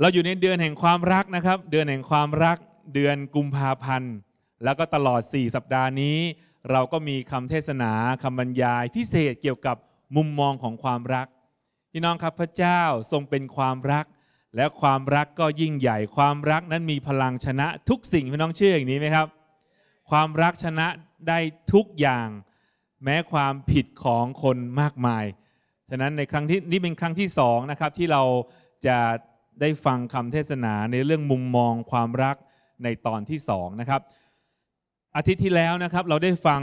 เราอยู่ในเดือนแห่งความรักนะครับ เดือนแห่งความรัก เดือนกุมภาพันธ์ แล้วก็ตลอด 4 สัปดาห์นี้ เราก็มีคำเทศนาคำบรรยายพิเศษเกี่ยวกับมุมมองของความรัก พี่น้องครับ พระเจ้าทรงเป็นความรักและความรักก็ยิ่งใหญ่ความรักนั้นมีพลังชนะทุกสิ่งพี่น้องเชื่ออย่างนี้ไหมครับความรักชนะได้ทุกอย่างแม้ความผิดของคนมากมายฉะนั้นในครั้งที่นี่เป็นครั้งที่สองนะครับที่เราจะได้ฟังคำเทศนาในเรื่องมุมมองความรักในตอนที่สองนะครับ อาทิตย์ที่แล้วนะครับเราได้ฟัง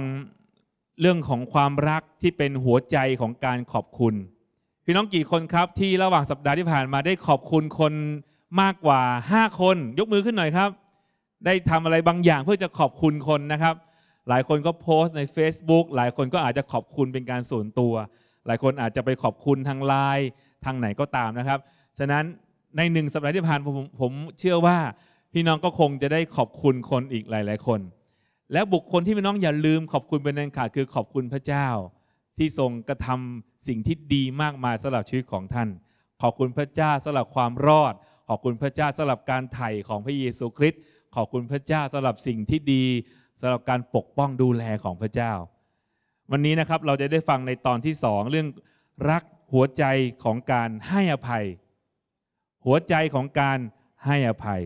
เรื่องของความรักที่เป็นหัวใจของการขอบคุณ พี่น้องกี่คนครับที่ระหว่างสัปดาห์ที่ผ่าน มาได้ขอบคุณคนมากกว่า 5 คน ยกมือขึ้นหน่อยครับ ได้ทำอะไรบางอย่างเพื่อจะขอบคุณคนนะครับ หลายคนก็โพสต์ใน Facebook หลายคนก็อาจจะขอบคุณเป็นการส่วนตัว หลายคนอาจจะไปขอบคุณทางไลน์ทางไหนก็ตามนะครับฉะนั้นในหนึ่งสัปดาห์ที่ผ่านผมผมเชื่อว่าพี่น้องก็คงจะได้ขอบคุณคนอีกหลายๆ คน และบุคคลที่พี่น้องอย่าลืมขอบคุณเป็นอันขาดคือขอบคุณพระเจ้า ที่ทรงกระทำสิ่งที่ดีมากมายสำหรับชีวิตของท่าน ขอบคุณพระเจ้าสำหรับความรอด ขอบคุณพระเจ้าสำหรับการไถ่ของพระเยซูคริสต์ขอบคุณพระเจ้าสำหรับสิ่งที่ดีสำหรับการปกป้องดูแลของพระเจ้า วันนี้นะครับเราจะได้ฟังในตอนที่สองเรื่องรักหัวใจของการให้อภัยหัวใจของการให้อภัย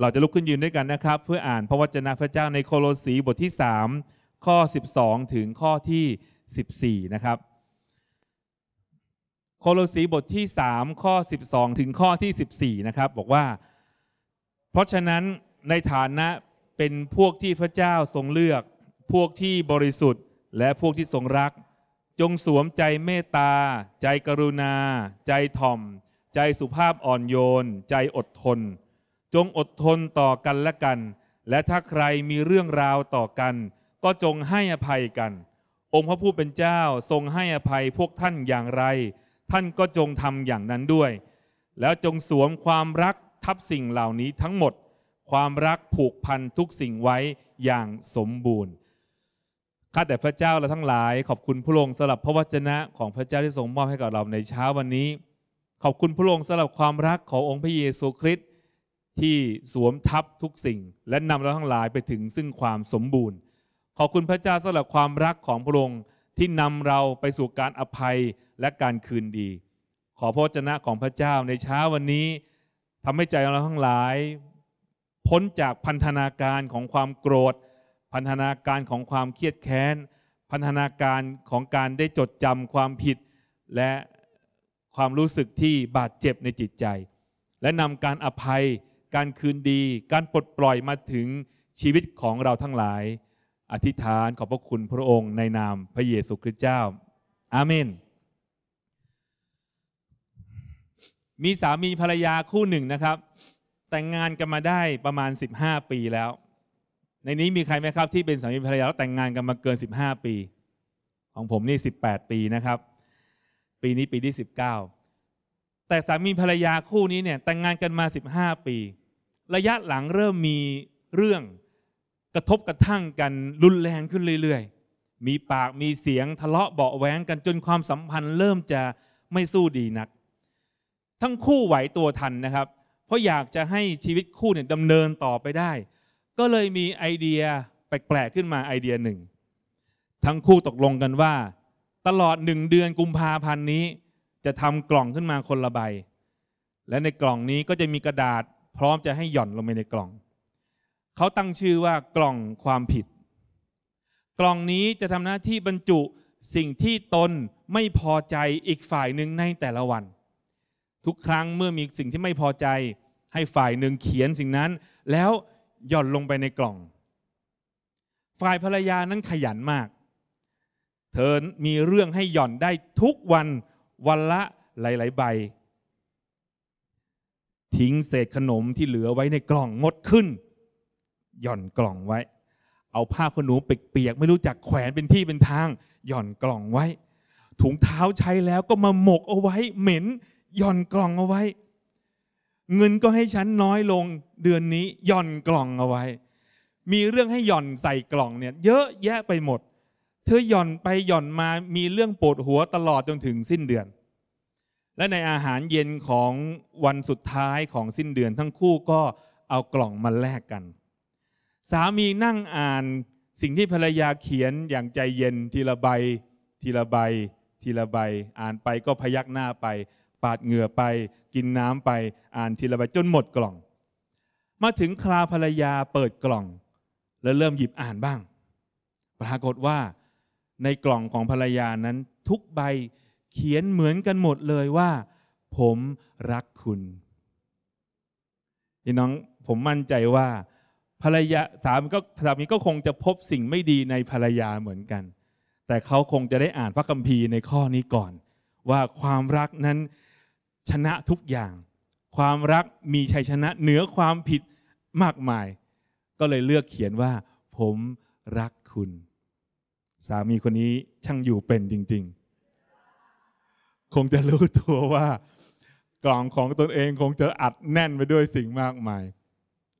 เราจะลุกขึ้นยืนด้วยกันนะครับ เพื่ออ่านพระวจนะพระเจ้าในโคโลสีบทที่ 3 ข้อ 12 ถึงข้อที่ 14นะครับโคโลสีบทที่3ข้อ12 ถึงข้อที่ 14นะครับบอกว่า เพราะฉะนั้นในฐานะเป็นพวกที่พระเจ้าทรงเลือกพวกที่บริสุทธิ์ และพวกที่ทรงรัก จงสวมใจเมตตาใจกรุณา ใจถ่อมใจสุภาพอ่อนโยน ใจอดทนจงอดทนต่อกันและกัน และถ้าใครมีเรื่องราวต่อกัน ก็จงให้อภัยกัน องค์พระผู้เป็นเจ้าทรงให้อภัยพวกท่านอย่างไร ท่านก็จงทำอย่างนั้นด้วย แล้วจงสวมความรักทับสิ่งเหล่านี้ทั้งหมด ความรักผูกพันทุกสิ่งไว้อย่างสมบูรณ์ข้าแต่พระเจ้าเราทั้งหลาย ขอบคุณพระองค์สำหรับพระวจนะของพระเจ้าที่ทรงมอบให้กับเราในเช้าวันนี้ขอบคุณพระองค์สำหรับความรักขององค์พระเยซูคริสต์ที่สวมทับทุกสิ่งและนำเราทั้งหลายไปถึงซึ่งความสมบูรณ์ ขอบคุณพระเจ้าสำหรับความรักของพระองค์ที่นำเราไปสู่การอภัยและการคืนดี ขอพระเจนะของพระเจ้าในเช้าวันนี้ทำให้ใจเราทั้งหลาย พ้นจากพันธนาการของความโกรธ พันธนาการของความเครียดแค้นพันธนาการของการได้จดจำความผิดและความรู้สึกที่บาดเจ็บในจิตใจ และนำการอภัยการคืนดี การปลดปล่อยมาถึงชีวิตของเราทั้งหลาย อธิษฐานขอบพระคุณพระองค์ ในนามพระเยซูคริสต์เจ้า อาเมน มีสามีภรรยาคู่หนึ่งนะครับ แต่งงานกันมาได้ประมาณ 15 ปีแล้ว ในนี้มีใครไหมครับ ที่เป็นสามีภรรยาแล้วแต่งงานกันมาเกิน 15 ปี ของผมนี่ 18 ปีนะครับปีนี้ ปีที่19 แต่สามีภรรยาคู่นี้เนี่ยแต่งงานกันมา 15 ปี ระยะหลังเริ่มมีเรื่องกระทบกระทั่งกันรุนแรงขึ้นเรื่อยๆ มีปากมีเสียงทะเลาะเบาแหวงกันจนความสัมพันธ์ เริ่มจะไม่สู้ดีนัก ทั้งคู่ไหวตัวทันนะครับ เพราะอยากจะให้ชีวิตคู่เนี่ยดำเนินต่อไปได้ ก็เลยมีไอเดียแปลกๆ ขึ้นมาไอเดียหนึ่ง ทั้งคู่ตกลงกันว่าตลอดหนึ่งเดือนกุมภาพันธ์นี้ จะทำกล่องขึ้นมาคนละใบ และในกล่องนี้ก็จะมีกระดาษ พร้อมจะให้หย่อนลงไปในกล่อง เขาตั้งชื่อว่ากล่องความผิด กล่องนี้จะทำหน้าที่บรรจุสิ่งที่ตนไม่พอใจอีกฝ่ายหนึ่งในแต่ละวัน ทุกครั้งเมื่อมีสิ่งที่ไม่พอใจ ให้ฝ่ายหนึ่งเขียนสิ่งนั้น แล้วหย่อนลงไปในกล่อง ฝ่ายภรรยานั้นขยันมากเธอมีเรื่องให้หย่อนได้ทุกวัน วันละหลายๆใบ ทิ้งเศษขนมที่เหลือไว้ในกล่องงดขึ้นหย่อนกล่องไว้ เอาผ้าขนหนูเปียกๆไม่รู้จักแขวนเป็นที่เป็นทางหย่อนกล่องไว้ถุงเท้าใช้แล้วก็มาหมกเอาไว้ เหม็นหย่อนกล่องเอาไว้ เงินก็ให้ฉันน้อยลงเดือนนี้ หย่อนกล่องเอาไว้ มีเรื่องให้หย่อนใส่กล่องเนี่ย เยอะแยะไปหมดเธอหย่อนไปหย่อนมา มีเรื่องปวดหัวตลอดจนถึงสิ้นเดือน และในอาหารเย็นของวันสุดท้ายของสิ้นเดือนทั้งคู่ก็เอากล่องมาแลกกัน สามีนั่งอ่านสิ่งที่ภรรยาเขียนอย่างใจเย็นทีละใบ ทีละใบ ทีละใบ อ่านไปก็พยักหน้าไป ปาดเหงื่อไป กินน้ำไปอ่านทีละใบจนหมดกล่อง มาถึงคราภรรยาเปิดกล่อง แล้วเริ่มหยิบอ่านบ้างปรากฏว่าในกล่องของภรรยานั้นทุกใบเขียนเหมือนกันหมดเลยว่า ผมรักคุณพี่น้องผมมั่นใจว่า ภรรยาสามีก็สามีก็คงจะพบสิ่งไม่ดีในภรรยาเหมือนกัน แต่เขาคงจะได้อ่านพระคัมภีร์ในข้อนี้ก่อน ว่าความรักนั้นชนะทุกอย่าง ความรักมีชัยชนะเหนือความผิดมากมาย ก็เลยเลือกเขียนว่า ผมรักคุณสามีคนนี้ช่างอยู่เป็นจริง ๆ คงจะรู้ตัวว่า กล่องของตนเองคงจะอัดแน่นไปด้วยสิ่งมากมาย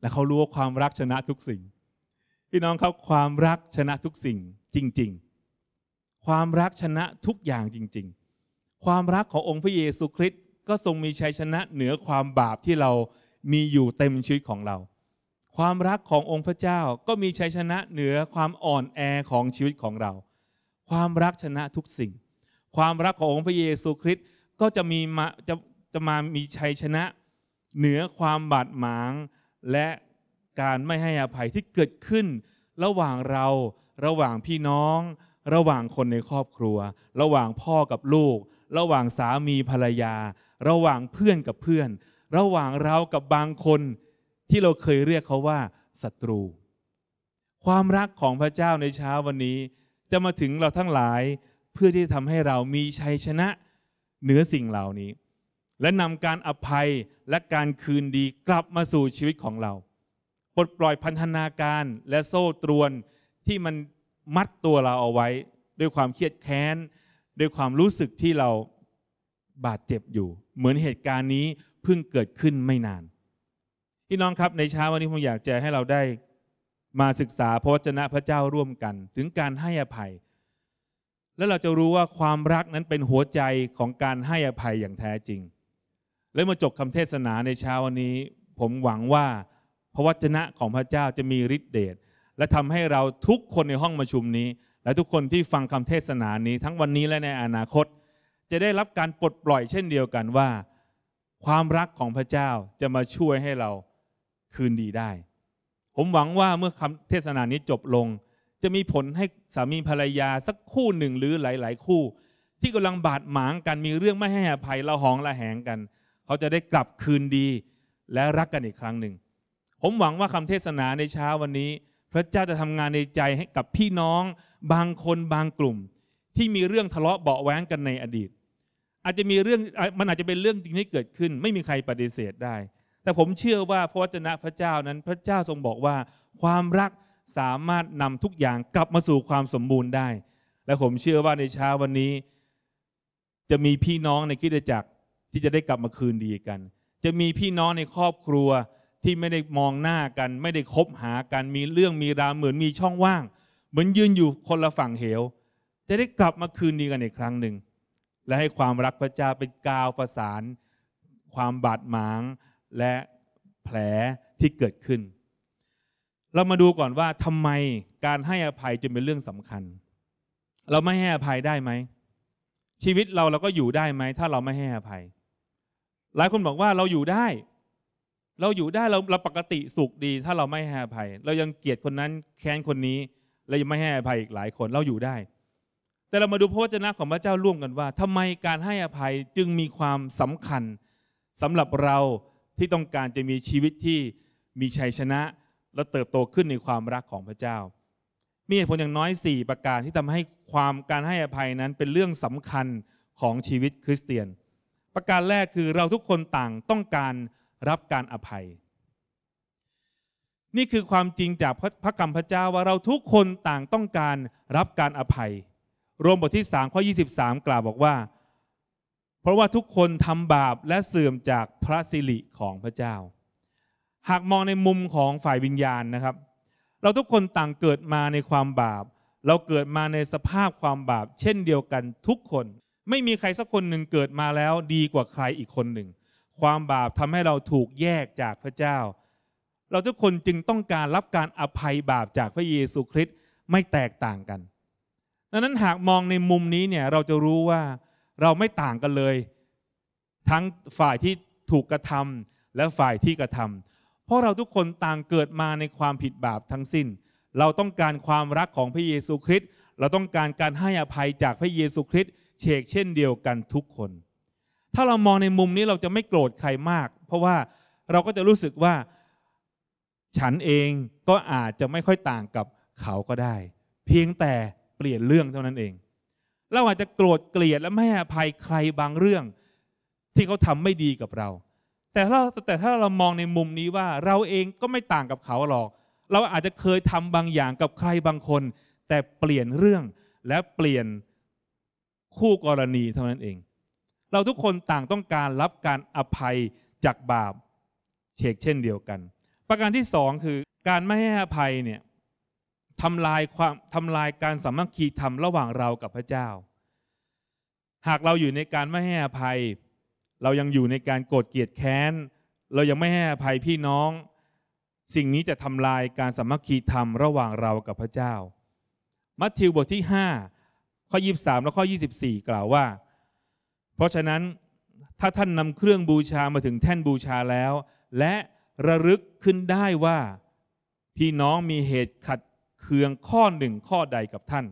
และเขารู้ว่าความรักชนะทุกสิ่ง พี่น้องเขาความรักชนะทุกสิ่งจริง ๆ ความรักชนะทุกอย่างจริง ๆ ความรักขององค์พระเยซูคริสต์ก็ทรงมีชัยชนะเหนือความบาปที่เรามีอยู่เต็มชีวิตของเราความรักขององค์พระเจ้าก็มีชัยชนะเหนือความอ่อนแอของชีวิตของเรา ความรักชนะทุกสิ่ง ความรักขององค์พระเยซูคริสต์ก็จะมีมาจะจะมามีชัยชนะ เหนือความบาดหมางและการไม่ให้อภัยที่เกิดขึ้น ระหว่างเรา ระหว่างพี่น้อง ระหว่างคนในครอบครัว ระหว่างพ่อกับลูก ระหว่างสามีภรรยา ระหว่างเพื่อนกับเพื่อน ระหว่างเรากับบางคนที่เราเคยเรียกเขาว่าศัตรู ความรักของพระเจ้าในเช้าวันนี้ จะมาถึงเราทั้งหลาย เพื่อที่จะทำให้เรามีชัยชนะเหนือสิ่งเหล่านี้ และนำการอภัยและการคืนดีกลับมาสู่ชีวิตของเรา ปลดปล่อยพันธนาการและโซ่ตรวนที่มันมัดตัวเราเอาไว้ ด้วยความเครียดแค้นด้วยความรู้สึกที่เราบาดเจ็บอยู่ เหมือนเหตุการณ์นี้เพิ่งเกิดขึ้นไม่นานพี่น้องครับในเช้าวันนี้ผมอยากจะให้เราได้ มาศึกษาพระวจนะพระเจ้าร่วมกัน ถึงการให้อภัย แล้วเราจะรู้ว่าความรักนั้นเป็นหัวใจของการให้อภัยอย่างแท้จริง และเมื่อจบคำเทศนาในเช้าวันนี้ ผมหวังว่าพระวจนะของพระเจ้าจะมีฤทธิเดชและทำให้เราทุกคนในห้องประชุมนี้ และทุกคนที่ฟังคำเทศนานี้ ทั้งวันนี้และในอนาคต จะได้รับการปลดปล่อยเช่นเดียวกันว่า ความรักของพระเจ้าจะมาช่วยให้เราคืนดีได้ ผมหวังว่าเมื่อคำเทศนานี้จบลง จะมีผลให้สามีภรรยาสักคู่หนึ่งหรือหลาย ๆ คู่ ที่กำลังบาดหมางกันมีเรื่องไม่ให้อภัยละหองละแหงกัน เขาจะได้กลับคืนดี และรักกันอีกครั้งหนึ่งผมหวังว่าคำเทศนาในเช้าวันนี้ พระเจ้าจะทำงานในใจให้กับพี่น้อง บางคนบางกลุ่ม ที่มีเรื่องทะเลาะเบาแว้งกันในอดีต อาจจะมีเรื่องมันอาจจะเป็นเรื่องจริงที่เกิดขึ้น ไม่มีใครปฏิเสธได้แต่ผมเชื่อว่าพระวจนะพระเจ้านั้น พระเจ้าทรงบอกว่า ความรักสามารถนำทุกอย่างกลับมาสู่ความสมบูรณ์ได้ และผมเชื่อว่าในเช้าวันนี้ จะมีพี่น้องในคิดจักร ที่จะได้กลับมาคืนดีกัน จะมีพี่น้องในครอบครัวที่ไม่ได้มองหน้ากัน ไม่ได้คบหากันมีเรื่องมีราวเหมือนมีช่องว่าง เหมือนยืนอยู่คนละฝั่งเหว จะได้กลับมาคืนดีกันอีกครั้งหนึ่งและให้ความรักพระเจ้าเป็นกาวประสาน ความบาดหมางและแผลที่เกิดขึ้น เรามาดูก่อนว่าทำไมการให้อภัยจึงเป็นเรื่องสำคัญ เราไม่ให้อภัยได้ไหม ชีวิตเราเราก็อยู่ได้ไหม ถ้าเราไม่ให้อภัย หลายคนบอกว่าเราอยู่ได้ เราอยู่ได้เราเราปกติสุขดี ถ้าเราไม่ให้อภัย เรายังเกลียดคนนั้นแค้นคนนี้และยังไม่ให้อภัยอีกหลายคนเราอยู่ได้ แต่เรามาดูพระวจนะของพระเจ้าร่วมกันว่าทำไมการให้อภัยจึงมีความสำคัญ สำหรับเราที่ต้องการจะมีชีวิตที่มีชัยชนะและเติบโตขึ้นในความรักของพระเจ้า มีเหตุผลอย่างน้อย 4 ประการที่ทำให้ความการให้อภัยนั้นเป็นเรื่องสำคัญของชีวิตคริสเตียน ประการแรกคือเราทุกคนต่างต้องการรับการอภัย นี่คือความจริงจากพระคมพระเจ้าว่าเราทุกคนต่างต้องการรับการอภัย รวมบทที่3ข้อ23 กล่าวบอกว่าเพราะว่าทุกคนทำบาปและเสื่อมจากพระสิริของพระเจ้า หากมองในมุมของฝ่ายวิญญาณนะครับ เราทุกคนต่างเกิดมาในความบาป เราเกิดมาในสภาพความบาป เช่นเดียวกันทุกคนไม่มีใครสักคนหนึ่งเกิดมาแล้วดีกว่าใครอีกคนหนึ่ง ความบาปทำให้เราถูกแยกจากพระเจ้า เราทุกคนจึงต้องการรับการอภัยบาปจากพระเยซูคริสต์ไม่แตกต่างกันดังนั้นหากมองในมุมนี้เนี่ยเราจะรู้ว่าเราไม่ต่างกันเลยทั้งฝ่ายที่ถูกกระทำและฝ่ายที่กระทำ เพราะเราทุกคนต่างเกิดมาในความผิดบาปทั้งสิ้น เราต้องการความรักของพระเยซูคริสต์ เราต้องการการให้อภัยจากพระเยซูคริสต์เชกเช่นเดียวกันทุกคน ถ้าเรามองในมุมนี้เราจะไม่โกรธใครมาก เพราะว่าเราก็จะรู้สึกว่าฉันเองก็อาจจะไม่ค่อยต่างกับเขาก็ได้ เพียงแต่เปลี่ยนเรื่องเท่านั้นเองเราอาจจะโกรธเกลียดและไม่อภัยใครบางเรื่องที่เขาทำไม่ดีกับเรา แต่ถ้าแต่ถ้าเรามองในมุมนี้ว่าเราเองก็ไม่ต่างกับเขาหรอก เราอาจจะเคยทำบางอย่างกับใครบางคน แต่เปลี่ยนเรื่องและเปลี่ยนคู่กรณีเท่านั้นเอง เราทุกคนต่างต้องการรับการอภัยจากบาปเชกเช่นเดียวกัน ประการที่สองคือการไม่ให้อภัยเนี่ยทำลายความทำลายการสามัคคีธรรมระหว่างเรากับพระเจ้า หากเราอยู่ในการไม่ให้อภัย เรายังอยู่ในการโกรธเกลียดแค้น เรายังไม่ให้อภัยพี่น้อง สิ่งนี้จะทำลายการสามัคคีธรรมระหว่างเรากับพระเจ้า มัทธิวบทที่5ข้อ23 และข้อ24กล่าวว่า เพราะฉะนั้นถ้าท่านนำเครื่องบูชามาถึงแท่นบูชาแล้ว และระลึกขึ้นได้ว่าพี่น้องมีเหตุขัดคืองข้อหนึ่งข้อใดกับท่าน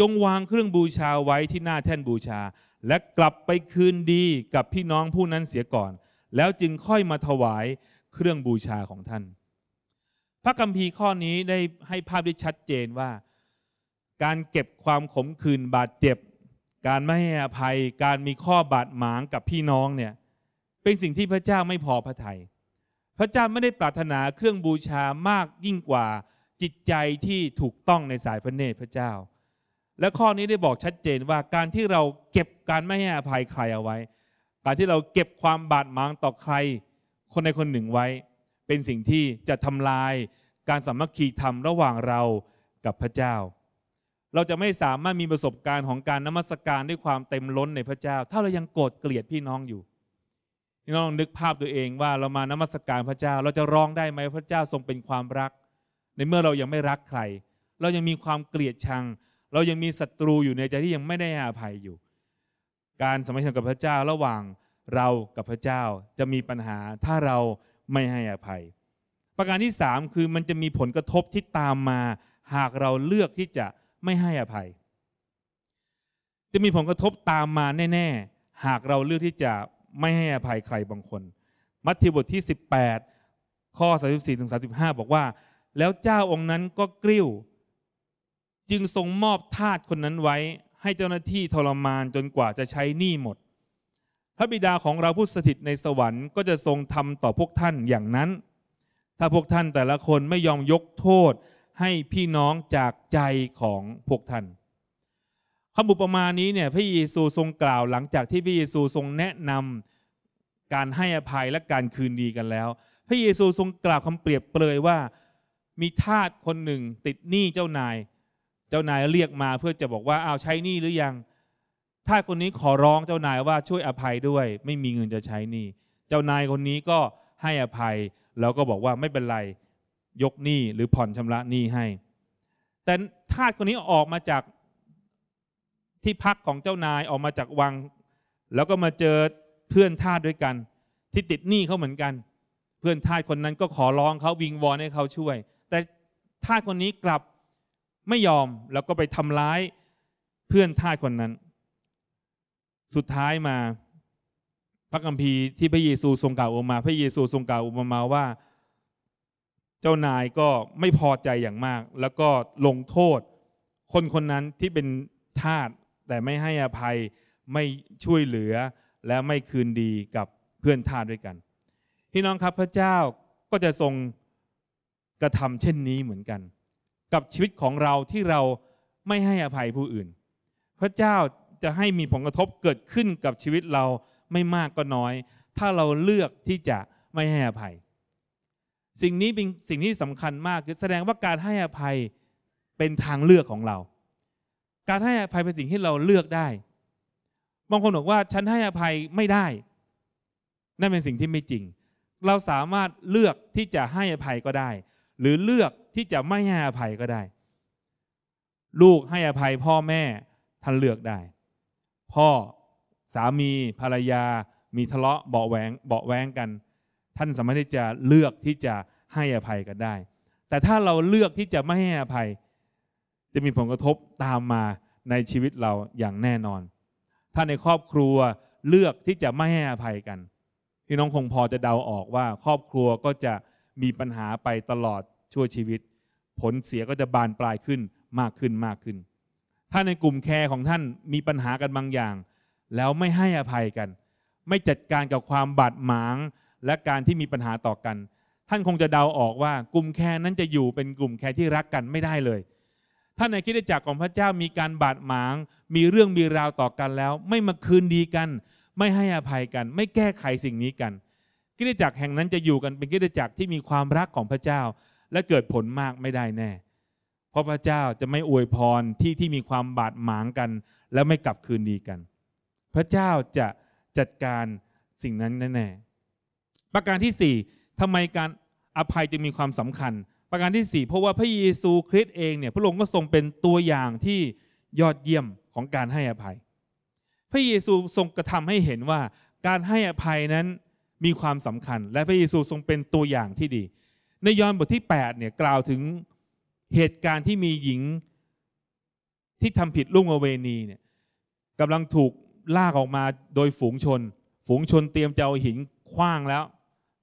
จงวางเครื่องบูชาไว้ที่หน้าแท่นบูชาและกลับไปคืนดีกับพี่น้องผู้นั้นเสียก่อน แล้วจึงค่อยมาถวายเครื่องบูชาของท่าน พระคัมภีร์ข้อนี้ได้ให้ภาพได้ชัดเจนว่า การเก็บความขมขื่นบาดเจ็บการไม่ให้อภัยการมีข้อบาดหมางกับพี่น้องเนี่ยเป็นสิ่งที่พระเจ้าไม่พอพระทยัยพระเจ้าไม่ได้ปรารถนาเครื่องบูชามากยิ่งกว่าจิตใจที่ถูกต้องในสายพระเนตรพระเจ้า และข้อนี้ได้บอกชัดเจนว่าการที่เราเก็บการไม่ให้อภัยใครเอาไว้ การที่เราเก็บความบาดหมางต่อใครคนใดคนหนึ่งไว้ เป็นสิ่งที่จะทำลายการสามัคคีธรรมระหว่างเรากับพระเจ้า เราจะไม่สามารถมีประสบการณ์ของการนมัสการด้วยความเต็มล้นในพระเจ้า ถ้าเรายังโกรธเกลียดพี่น้องอยู่ พี่น้ององนึกภาพตัวเองว่าเรามานมัสการพระเจ้าเราจะร้องได้ไหมพระเจ้าทรงเป็นความรักในเมื่อเรายังไม่รักใคร เรายังมีความเกลียดชัง เรายังมีศัตรูอยู่ในใจที่ยังไม่ได้อภัยอยู่ การสมัคธรกับพระเจ้าระหว่างเรากับพระเจ้าจะมีปัญหาถ้าเราไม่ให้อภัย ประการที่3คือมันจะมีผลกระทบที่ตามมา หากเราเลือกที่จะไม่ให้อภัย จะมีผลกระทบตามมาแน่ ๆ หากเราเลือกที่จะไม่ให้อภัยใครบางคน มัทธิวบทที่ 18 ข้อ34-35 บอกว่าแล้วเจ้าองค์นั้นก็กริ้ว จึงทรงมอบทาสคนนั้นไว้ ให้เจ้าหน้าที่ ทรมานจนกว่าจะใช้หนี้หมด พระบิดาของเราผู้สถิตในสวรรค์ก็จะทรงทำต่อพวกท่านอย่างนั้น ถ้าพวก ท่าน แต่ละคนไม่ยอมยกโทษให้พี่น้องจากใจของ พวก ท่านคำบุปมานี้เนี่ยพระเยซูทรงกล่าวหลังจากที่พระเยซูทรงแนะนำการให้อภัยและการคืนดีกันแล้ว พระเยซูทรงกล่าวคำเปรียบเปรยว่ามีทาสคนหนึ่งติดหนี้เจ้านาย เจ้านายเรียกมาเพื่อจะบอกว่าเอาใช้หนี้หรือยัง ทาสคนนี้ขอร้องเจ้านายว่าช่วยอภัยด้วย ไม่มีเงินจะใช้หนี้ เจ้านายคนนี้ก็ให้อภัย แล้วก็บอกว่าไม่เป็นไรยกหนี้หรือผ่อนชำระหนี้ให้ แต่ทาสคนนี้ออกมาจากที่พักของเจ้านายออกมาจากวัง แล้วก็มาเจอเพื่อนทาสด้วยกัน ที่ติดหนี้เขาเหมือนกัน เพื่อนทาสคนนั้นก็ขอร้องเขาวิงวอนให้เขาช่วยทาสคนนี้กลับไม่ยอมแล้วก็ไปทำร้ายเพื่อนทาสคนนั้น สุดท้ายมาพระคัมภีร์ที่พระเยซูทรงกล่าวออกมา พระเยซูทรงกล่าวออกมาว่าเจ้านายก็ไม่พอใจอย่างมาก แล้วก็ลงโทษคนคนนั้นที่เป็นทาสแต่ไม่ให้อภัยไม่ช่วยเหลือและไม่คืนดีกับเพื่อนทาสด้วยกันพี่น้องครับพระเจ้าก็จะทรงกระทำเช่นนี้เหมือนกัน กับชีวิตของเราที่เราไม่ให้อภัยผู้อื่น พระเจ้าจะให้มีผลกระทบเกิดขึ้นกับชีวิตเราไม่มากก็น้อย ถ้าเราเลือกที่จะไม่ให้อภัย สิ่งนี้เป็นสิ่งที่สำคัญมากคือแสดงว่าการให้อภัยเป็นทางเลือกของเรา การให้อภัยเป็นสิ่งที่เราเลือกได้บางคนบอกว่าฉันให้อภัยไม่ได้นั่นเป็นสิ่งที่ไม่จริง เราสามารถเลือกที่จะให้อภัยก็ได้หรือเลือกที่จะไม่ให้อภัยก็ได้ ลูกให้อภัยพ่อแม่ท่านเลือกได้ พ่อสามีภรรยามีทะเลาะเบาแหวงเบาแหวงกัน ท่านสามารถที่จะเลือกที่จะให้อภัยกันได้ แต่ถ้าเราเลือกที่จะไม่ให้อภัย จะมีผลกระทบตามมาในชีวิตเราอย่างแน่นอน ถ้าในครอบครัวเลือกที่จะไม่ให้อภัยกันพี่น้องคงพอจะเดาออกว่าครอบครัวก็จะมีปัญหาไปตลอดชั่วชีวิต ผลเสียก็จะบานปลายขึ้นมากขึ้นมากขึ้น ถ้าในกลุ่มแคร์ของท่านมีปัญหากันบางอย่าง แล้วไม่ให้อภัยกัน ไม่จัดการกับความบาดหมางและการที่มีปัญหาต่อกัน ท่านคงจะเดาออกว่ากลุ่มแคร์นั้นจะอยู่เป็นกลุ่มแคร์ที่รักกันไม่ได้เลย ถ้าในคิดจักรของพระเจ้ามีการบาดหมาง มีเรื่องมีราวต่อกันแล้วไม่มาคืนดีกัน ไม่ให้อภัยกัน ไม่แก้ไขสิ่งนี้กันกิจจักรแห่งนั้นจะอยู่กันเป็นกิจจักรที่มีความรักของพระเจ้าและเกิดผลมากไม่ได้แน่ เพราะพระเจ้าจะไม่อวยพรที่ที่มีความบาดหมางกันและไม่กลับคืนดีกัน พระเจ้าจะจัดการสิ่งนั้นแน่ๆประการที่ 4ทำไมการอภัยจึงมีความสำคัญ ประการที่4เพราะว่าพระเยซูคริสต์เองเนี่ยพระองค์ก็ทรงเป็นตัวอย่างที่ยอดเยี่ยมของการให้อภัย พระเยซูทรงกระทำให้เห็นว่าการให้อภัยนั้นมีความสำคัญและพระเยซูทรงเป็นตัวอย่างที่ดี ในยอห์นบทที่8เนี่ยกล่าวถึงเหตุการณ์ที่มีหญิงที่ทำผิดลุ่งอเวณีเนี่ยกำลังถูกลากออกมาโดยฝูงชน ฝูงชนเตรียมจะเอาหินคว้างแล้ว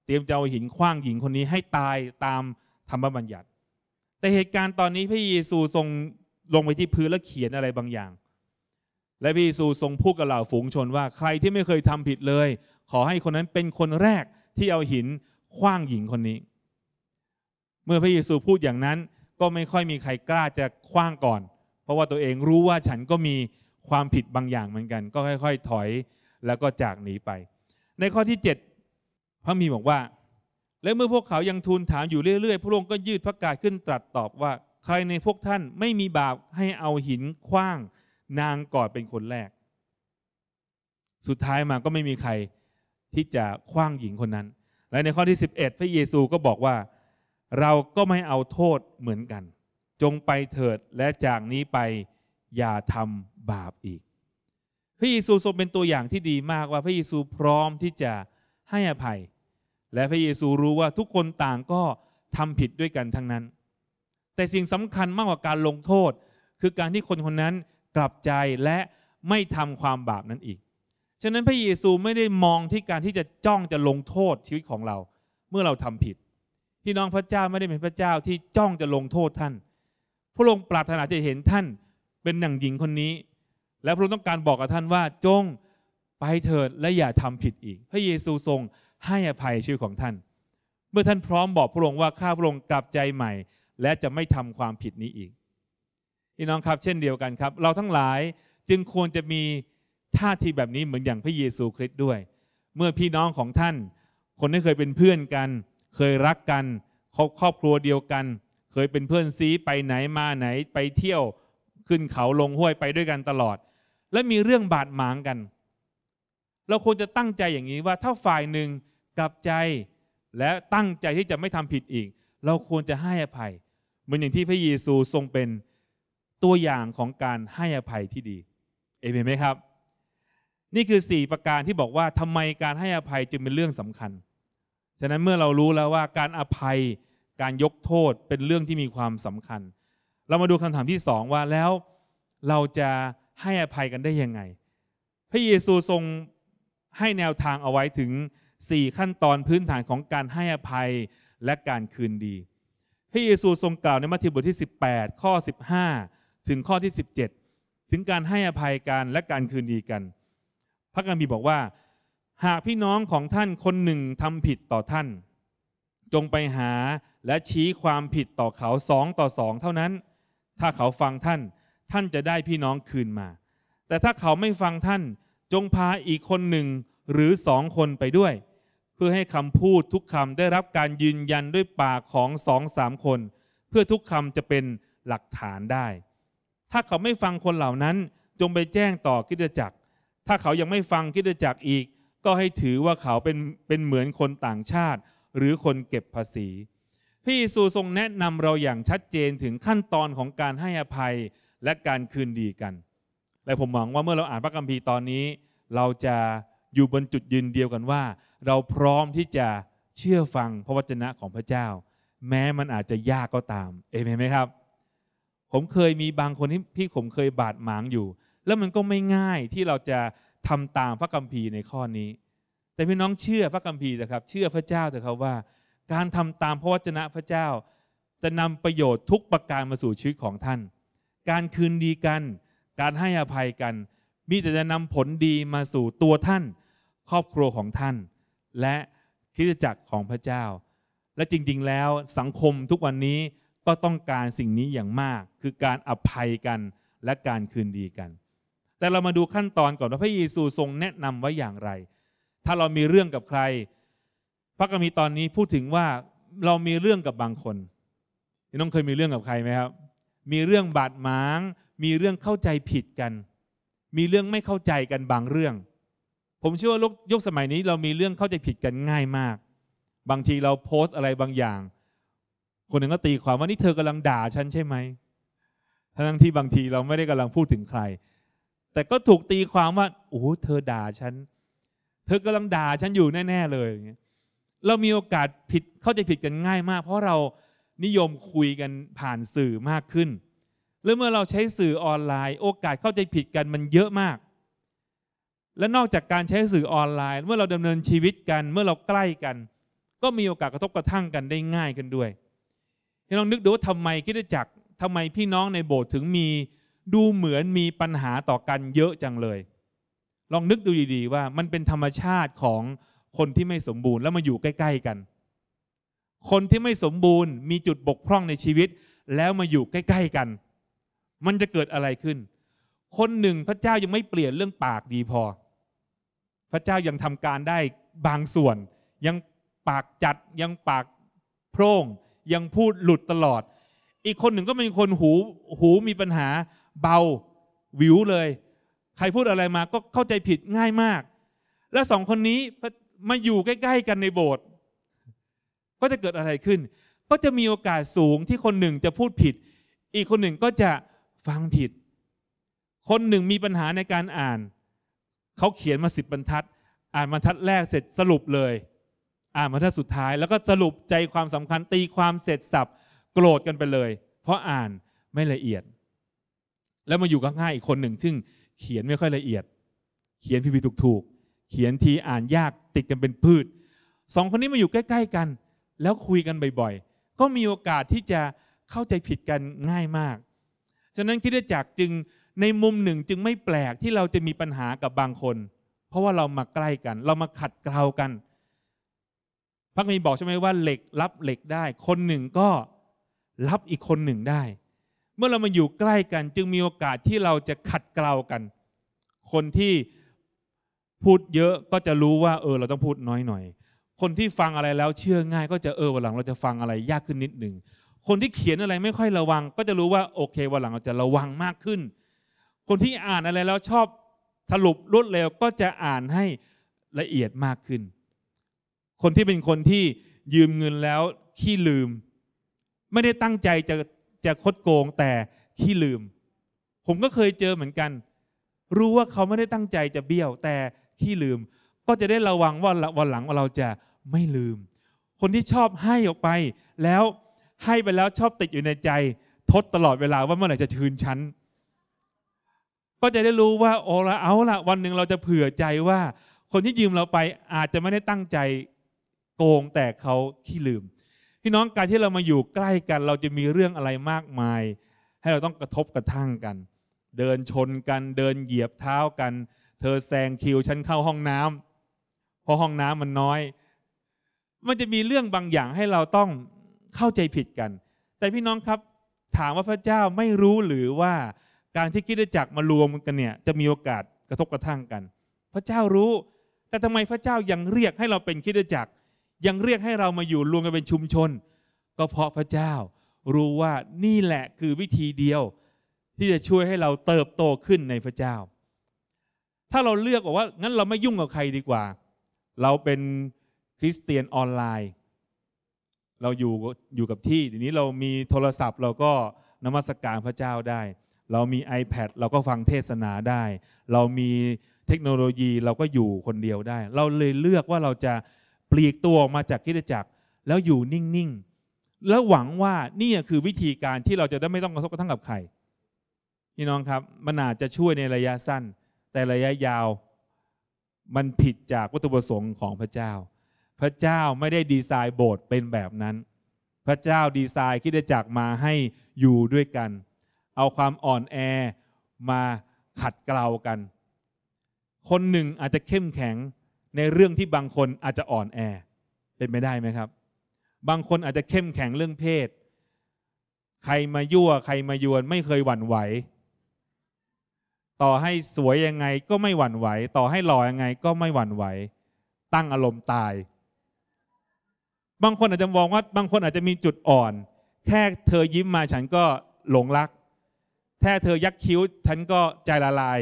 เตรียมจะเอาหินคว้างหญิงคนนี้ให้ตายตามธรรมบัญญัติ แต่เหตุการณ์ตอนนี้พระเยซูทรงลงไปที่พื้นและเขียนอะไรบางอย่าง และพระเยซูทรงพูดกับเหล่าฝูงชนว่าใครที่ไม่เคยทำผิดเลยขอให้คนนั้นเป็นคนแรกที่เอาหินคว้างหญิงคนนี้ เมื่อพระเยซูพูดอย่างนั้นก็ไม่ค่อยมีใครกล้าจะคว้างก่อน เพราะว่าตัวเองรู้ว่าฉันก็มีความผิดบางอย่างเหมือนกัน ก็ค่อย ๆ ถอยแล้วก็จากหนีไป ในข้อที่ 7พระมีบอกว่า และเมื่อพวกเขายังทูลถามอยู่เรื่อย ๆพระองค์ก็ยืดพระกายขึ้นตรัสตอบว่าใครในพวกท่านไม่มีบาปให้เอาหินคว้าง นางกอดเป็นคนแรก สุดท้ายมาก็ไม่มีใครที่จะคว้างหญิงคนนั้น และในข้อที่ 11 พระเยซูก็บอกว่า เราก็ไม่เอาโทษเหมือนกัน จงไปเถิดและจากนี้ไปอย่าทำบาปอีก พระเยซูทรงเป็นตัวอย่างที่ดีมากว่าพระเยซูพร้อมที่จะให้อภัย และพระเยซูรู้ว่าทุกคนต่างก็ทำผิดด้วยกัน ทั้งนั้น แต่สิ่งสำคัญมากกว่าการลงโทษคือการที่คนคนนั้นกลับใจและไม่ทำความบาปนั้นอีกฉะนั้นพระเยซูไม่ได้มองที่การที่จะจ้องจะลงโทษชีวิตของเรา เมื่อเราทำผิดพี่น้องพระเจ้าไม่ได้เป็นพระเจ้าที่จ้องจะลงโทษท่านพระองค์ปรารถนาจะเห็นท่านเป็นหนังหญิงคนนี้ และพระองค์ต้องการบอกกับท่านว่าจงไปเถิดและอย่าทำผิดอีก พระเยซูทรงให้อภัยชีวิตของท่าน เมื่อท่านพร้อมบอกพระองค์ว่าข้าพระองค์กลับใจใหม่ และจะไม่ทำความผิดนี้อีกพี่น้องครับเช่นเดียวกันครับ เราทั้งหลายจึงควรจะมีท่าทีแบบนี้เหมือนอย่างพระเยซูคริสต์ด้วย เมื่อพี่น้องของท่าน คนที่เคยเป็นเพื่อนกัน เคยรักกันคครอบครัวเดียวกัน เคยเป็นเพื่อนซีไปไหนมาไหนไปเที่ยวขึ้นเขาลงห้วยไปด้วยกันตลอด และมีเรื่องบาดหมางกัน เราควรจะตั้งใจอย่างนี้ว่า ถ้าฝ่ายหนึ่งกลับใจและตั้งใจที่จะไม่ทำผิดอีก เราควรจะให้อภัย เหมือนอย่างที่พระเยซูทรงเป็นตัวอย่างของการให้อภัยที่ดีเอเมนไหมครับนี่คือ 4 ประการที่บอกว่าทำไมการให้อภัยจึงเป็นเรื่องสำคัญ ฉะนั้นเมื่อเรารู้แล้วว่าการอภัย การยกโทษเป็นเรื่องที่มีความสำคัญ เรามาดูคำถามที่ 2 ว่าแล้วเราจะให้อภัยกันได้ยังไง พระเยซูทรงให้แนวทางเอาไว้ถึง 4 ขั้นตอนพื้นฐานของการให้อภัยและการคืนดี พระเยซูทรงกล่าวในมัทธิวบทที่ 18ข้อ15 ถึงข้อที่ 17 ถึงการให้อภัยกันและการคืนดีกันพระกัมพีบอกว่า หากพี่น้องของท่านคนหนึ่งทำผิดต่อท่าน จงไปหาและชี้ความผิดต่อเขาสองต่อสองเท่านั้น ถ้าเขาฟังท่านท่านจะได้พี่น้องคืนมา แต่ถ้าเขาไม่ฟังท่าน จงพาอีกคนหนึ่ง หรือสองคนไปด้วย เพื่อให้คำพูดทุกคำได้รับการยืนยันด้วยปากของสองสามคน เพื่อทุกคำจะเป็นหลักฐานได้ ถ้าเขาไม่ฟังคนเหล่านั้นจงไปแจ้งต่อกิจจักรถ้าเขายังไม่ฟังคิดจักอีก ก็ให้ถือว่าเขาเป็นเป็นเหมือนคนต่างชาติ หรือคนเก็บภาษีพี่เยซูทรงแนะนำเราอย่างชัดเจนถึงขั้นตอนของการให้อภัยและการคืนดีกัน และผมหวังว่าเมื่อเราอ่านพระคัมภีร์ตอนนี้ เราจะอยู่บนจุดยืนเดียวกันว่า เราพร้อมที่จะเชื่อฟังพระวจนะของพระเจ้า แม้มันอาจจะยากก็ตามเอเมนไหมครับ ผมเคยมีบางคนที่พี่ผมเคยบาดหมางอยู่แล้วมันก็ไม่ง่ายที่เราจะทำตามพระคัมภีร์ในข้อนี้ แต่พี่น้องเชื่อพระคัมภีร์นะครับ เชื่อพระเจ้าเถอะครับว่า การทำตามพระวจนะพระเจ้า จะนำประโยชน์ทุกประการมาสู่ชีวิตของท่าน การคืนดีกัน การให้อภัยกัน มีแต่จะนำผลดีมาสู่ตัวท่าน ครอบครัวของท่าน และคริสตจักรของพระเจ้า และจริงๆ แล้วสังคมทุกวันนี้ก็ต้องการสิ่งนี้อย่างมาก คือการอภัยกันและการคืนดีกันแต่เรามาดูขั้นตอนก่อน ว่าพระเยซูทรงแนะนำไว้อย่างไร ถ้าเรามีเรื่องกับใคร พระกมีตอนนี้พูดถึงว่าเรามีเรื่องกับบางคนน้องเคยมีเรื่องกับใครไหมครับ มีเรื่องบาดหมาง มีเรื่องเข้าใจผิดกัน มีเรื่องไม่เข้าใจกันบางเรื่อง ผมเชื่อว่ายุคสมัยนี้เรามีเรื่องเข้าใจผิดกันง่ายมาก บางทีเราโพสต์อะไรบางอย่าง คนหนึ่งก็ตีความว่านี่เธอกำลังด่าฉันใช่ไหมทั้งที่บางทีเราไม่ได้กำลังพูดถึงใครแต่ก็ถูกตีความว่าโอ้เธอด่าฉันเธอกำลังด่าฉันอยู่แน่ ๆเลยอย่างเงี้ยเรามีโอกาสผิดเข้าใจผิดกันง่ายมาก เพราะเรานิยมคุยกันผ่านสื่อมากขึ้นแล้วเมื่อเราใช้สื่อออนไลน์ โอกาสเข้าใจผิดกันมันเยอะมาก และนอกจากการใช้สื่อออนไลน์เมื่อเราดำเนินชีวิตกันเมื่อเราใกล้กัน ก็มีโอกาสกระทบกระทั่งกันได้ง่ายกันด้วยลองนึกดูว่าทำไมคิดจักททำไมพี่น้องในโบสถ์ถึงมีดูเหมือนมีปัญหาต่อกันเยอะจังเลย ลองนึกดูดี ๆ ว่ามันเป็นธรรมชาติของคนที่ไม่สมบูรณ์แล้วมาอยู่ใกล้ๆกัน คนที่ไม่สมบูรณ์ มีจุดบกพร่องในชีวิตแล้วมาอยู่ใกล้ ๆ กัน มันจะเกิดอะไรขึ้น คนหนึ่งพระเจ้ายังไม่เปลี่ยนเรื่องปากดีพอ พระเจ้ายังทำการได้บางส่วนยังปากจัดยังปากโพร่งยังพูดหลุดตลอด อีกคนหนึ่งก็เป็นคนหูหูมีปัญหาเบาวิวเลย ใครพูดอะไรมาก็เข้าใจผิดง่ายมาก และสองคนนี้มาอยู่ใกล้ ๆ กันในโบสถ์ก็จะเกิดอะไรขึ้น ก็จะมีโอกาสสูงที่คนหนึ่งจะพูดผิด อีกคนหนึ่งก็จะฟังผิด คนหนึ่งมีปัญหาในการอ่าน เขาเขียนมาสิบบรรทัด อ่านบรรทัดแรกเสร็จสรุปเลย อ่านบรรทัดสุดท้ายแล้วก็สรุปใจความสำคัญตีความเสร็จสับโกรธกันไปเลย เพราะอ่านไม่ละเอียดแล้วมาอยู่กับง่ายอีกคนหนึ่งซึ่งเขียนไม่ค่อยละเอียด เขียนผิดีถูกๆ เขียนทีอ่านยากติดกันเป็นพืช สองคนนี้มาอยู่ใกล้ๆกัน แล้วคุยกันบ่อยๆก็มีโอกาสที่จะเข้าใจผิดกันง่ายมากฉะนั้นคิดจากจึงในมุมหนึ่งจึงไม่แปลกที่เราจะมีปัญหากับบางคน เพราะว่าเรามาใกล้กันเรามาขัดเกลากันพระมีบอกใช่ไหมว่าเหล็กรับเหล็กได้ คนหนึ่งก็รับอีกคนหนึ่งได้เมื่อเรามาอยู่ใกล้กันจึงมีโอกาสที่เราจะขัดเกลากัน คนที่พูดเยอะก็จะรู้ว่า เออเราต้องพูดน้อยหน่อย คนที่ฟังอะไรแล้วเชื่อง่าย ก็จะเออวันหลังเราจะฟังอะไรยากขึ้นนิดหนึ่ง คนที่เขียนอะไร ไม่ค่อยระวัง ก็จะรู้ว่าโอเควันหลังเราจะระวังมากขึ้น คนที่อ่านอะไรแล้วชอบสรุปรวดเร็วก็จะอ่านให้ละเอียดมากขึ้น คนที่เป็นคนที่ยืมเงินแล้วขี้ลืม ไม่ได้ตั้งใจจะจะคดโกงแต่ ขี้ลืม ผมก็เคยเจอเหมือนกัน รู้ว่าเขาไม่ได้ตั้งใจจะเบี้ยวแต่ ขี้ลืม ก็จะได้ระวังว่าวันหลังเราจะไม่ลืม คนที่ชอบให้ออกไป แล้วให้ไปแล้วชอบติดอยู่ในใจทดตลอดเวลาว่าเมื่อไหร่จะคืนฉันก็จะได้รู้ว่าโอ้ละเอาละวันหนึ่งเราจะเผื่อใจว่า คนที่ยืมเราไปอาจจะไม่ได้ตั้งใจโกงแต่เขาขี้ลืมพี่น้องการที่เรามาอยู่ใกล้กัน เราจะมีเรื่องอะไรมากมาย ให้เราต้องกระทบกระทั่งกัน เดินชนกันเดินเหยียบเท้ากัน เธอแซงคิวฉันเข้าห้องน้ำเพราะห้องน้ำมันน้อย มันจะมีเรื่องบางอย่างให้เราต้องเข้าใจผิดกัน แต่พี่น้องครับถามว่าพระเจ้าไม่รู้หรือว่าการที่คิดจักมารวมกันเนี่ยจะมีโอกาสกระทบกระทั่งกัน พระเจ้ารู้แต่ทำไมพระเจ้ายังเรียกให้เราเป็นคิดจักรยังเรียกให้เรามาอยู่รวมกันเป็นชุมชน ก็เพราะพระเจ้ารู้ว่านี่แหละคือวิธีเดียวที่จะช่วยให้เราเติบโตขึ้นในพระเจ้า ถ้าเราเลือกบอกว่า งั้นเราไม่ยุ่งกับใครดีกว่า เราเป็นคริสเตียนออนไลน์ เราอยู่อยู่กับที่ ทีนี้เรามีโทรศัพท์ เราก็นมัสกการพระเจ้าได้ เรามี iPad เราก็ฟังเทศนาได้ เรามีเทคโนโลยีเราก็อยู่คนเดียวได้ เราเลยเลือกว่าเราจะปลีกตัวออกมาจากกิจจักร แล้วอยู่นิ่งๆ แล้วหวังว่านี่คือวิธีการที่เราจะได้ไม่ต้องกระทบกระทั่งกับใครพี่น้องครับมันอาจจะช่วยในระยะสั้น แต่ระยะยาวมันผิดจากวัตถุประสงค์ของพระเจ้า พระเจ้าไม่ได้ดีไซน์โบสถ์เป็นแบบนั้น พระเจ้าดีไซน์คิดจักรมาให้อยู่ด้วยกัน เอาความอ่อนแอมาขัดเกลากัน คนหนึ่งอาจจะเข้มแข็งในเรื่องที่บางคนอาจจะอ่อนแอ เป็นไปได้ไหมครับ บางคนอาจจะเข้มแข็งเรื่องเพศ ใครมายั่วใครมายวน ไม่เคยหวั่นไหวต่อให้สวยยังไงก็ไม่หวั่นไหวต่อให้หล่อยังไงก็ไม่หวั่นไหวตั้งอารมณ์ตาย บางคนอาจจะมองว่าบางคนอาจจะมีจุดอ่อน แค่เธอยิ้มมาฉันก็หลงรักแค่เธอยักคิ้วฉันก็ใจละลาย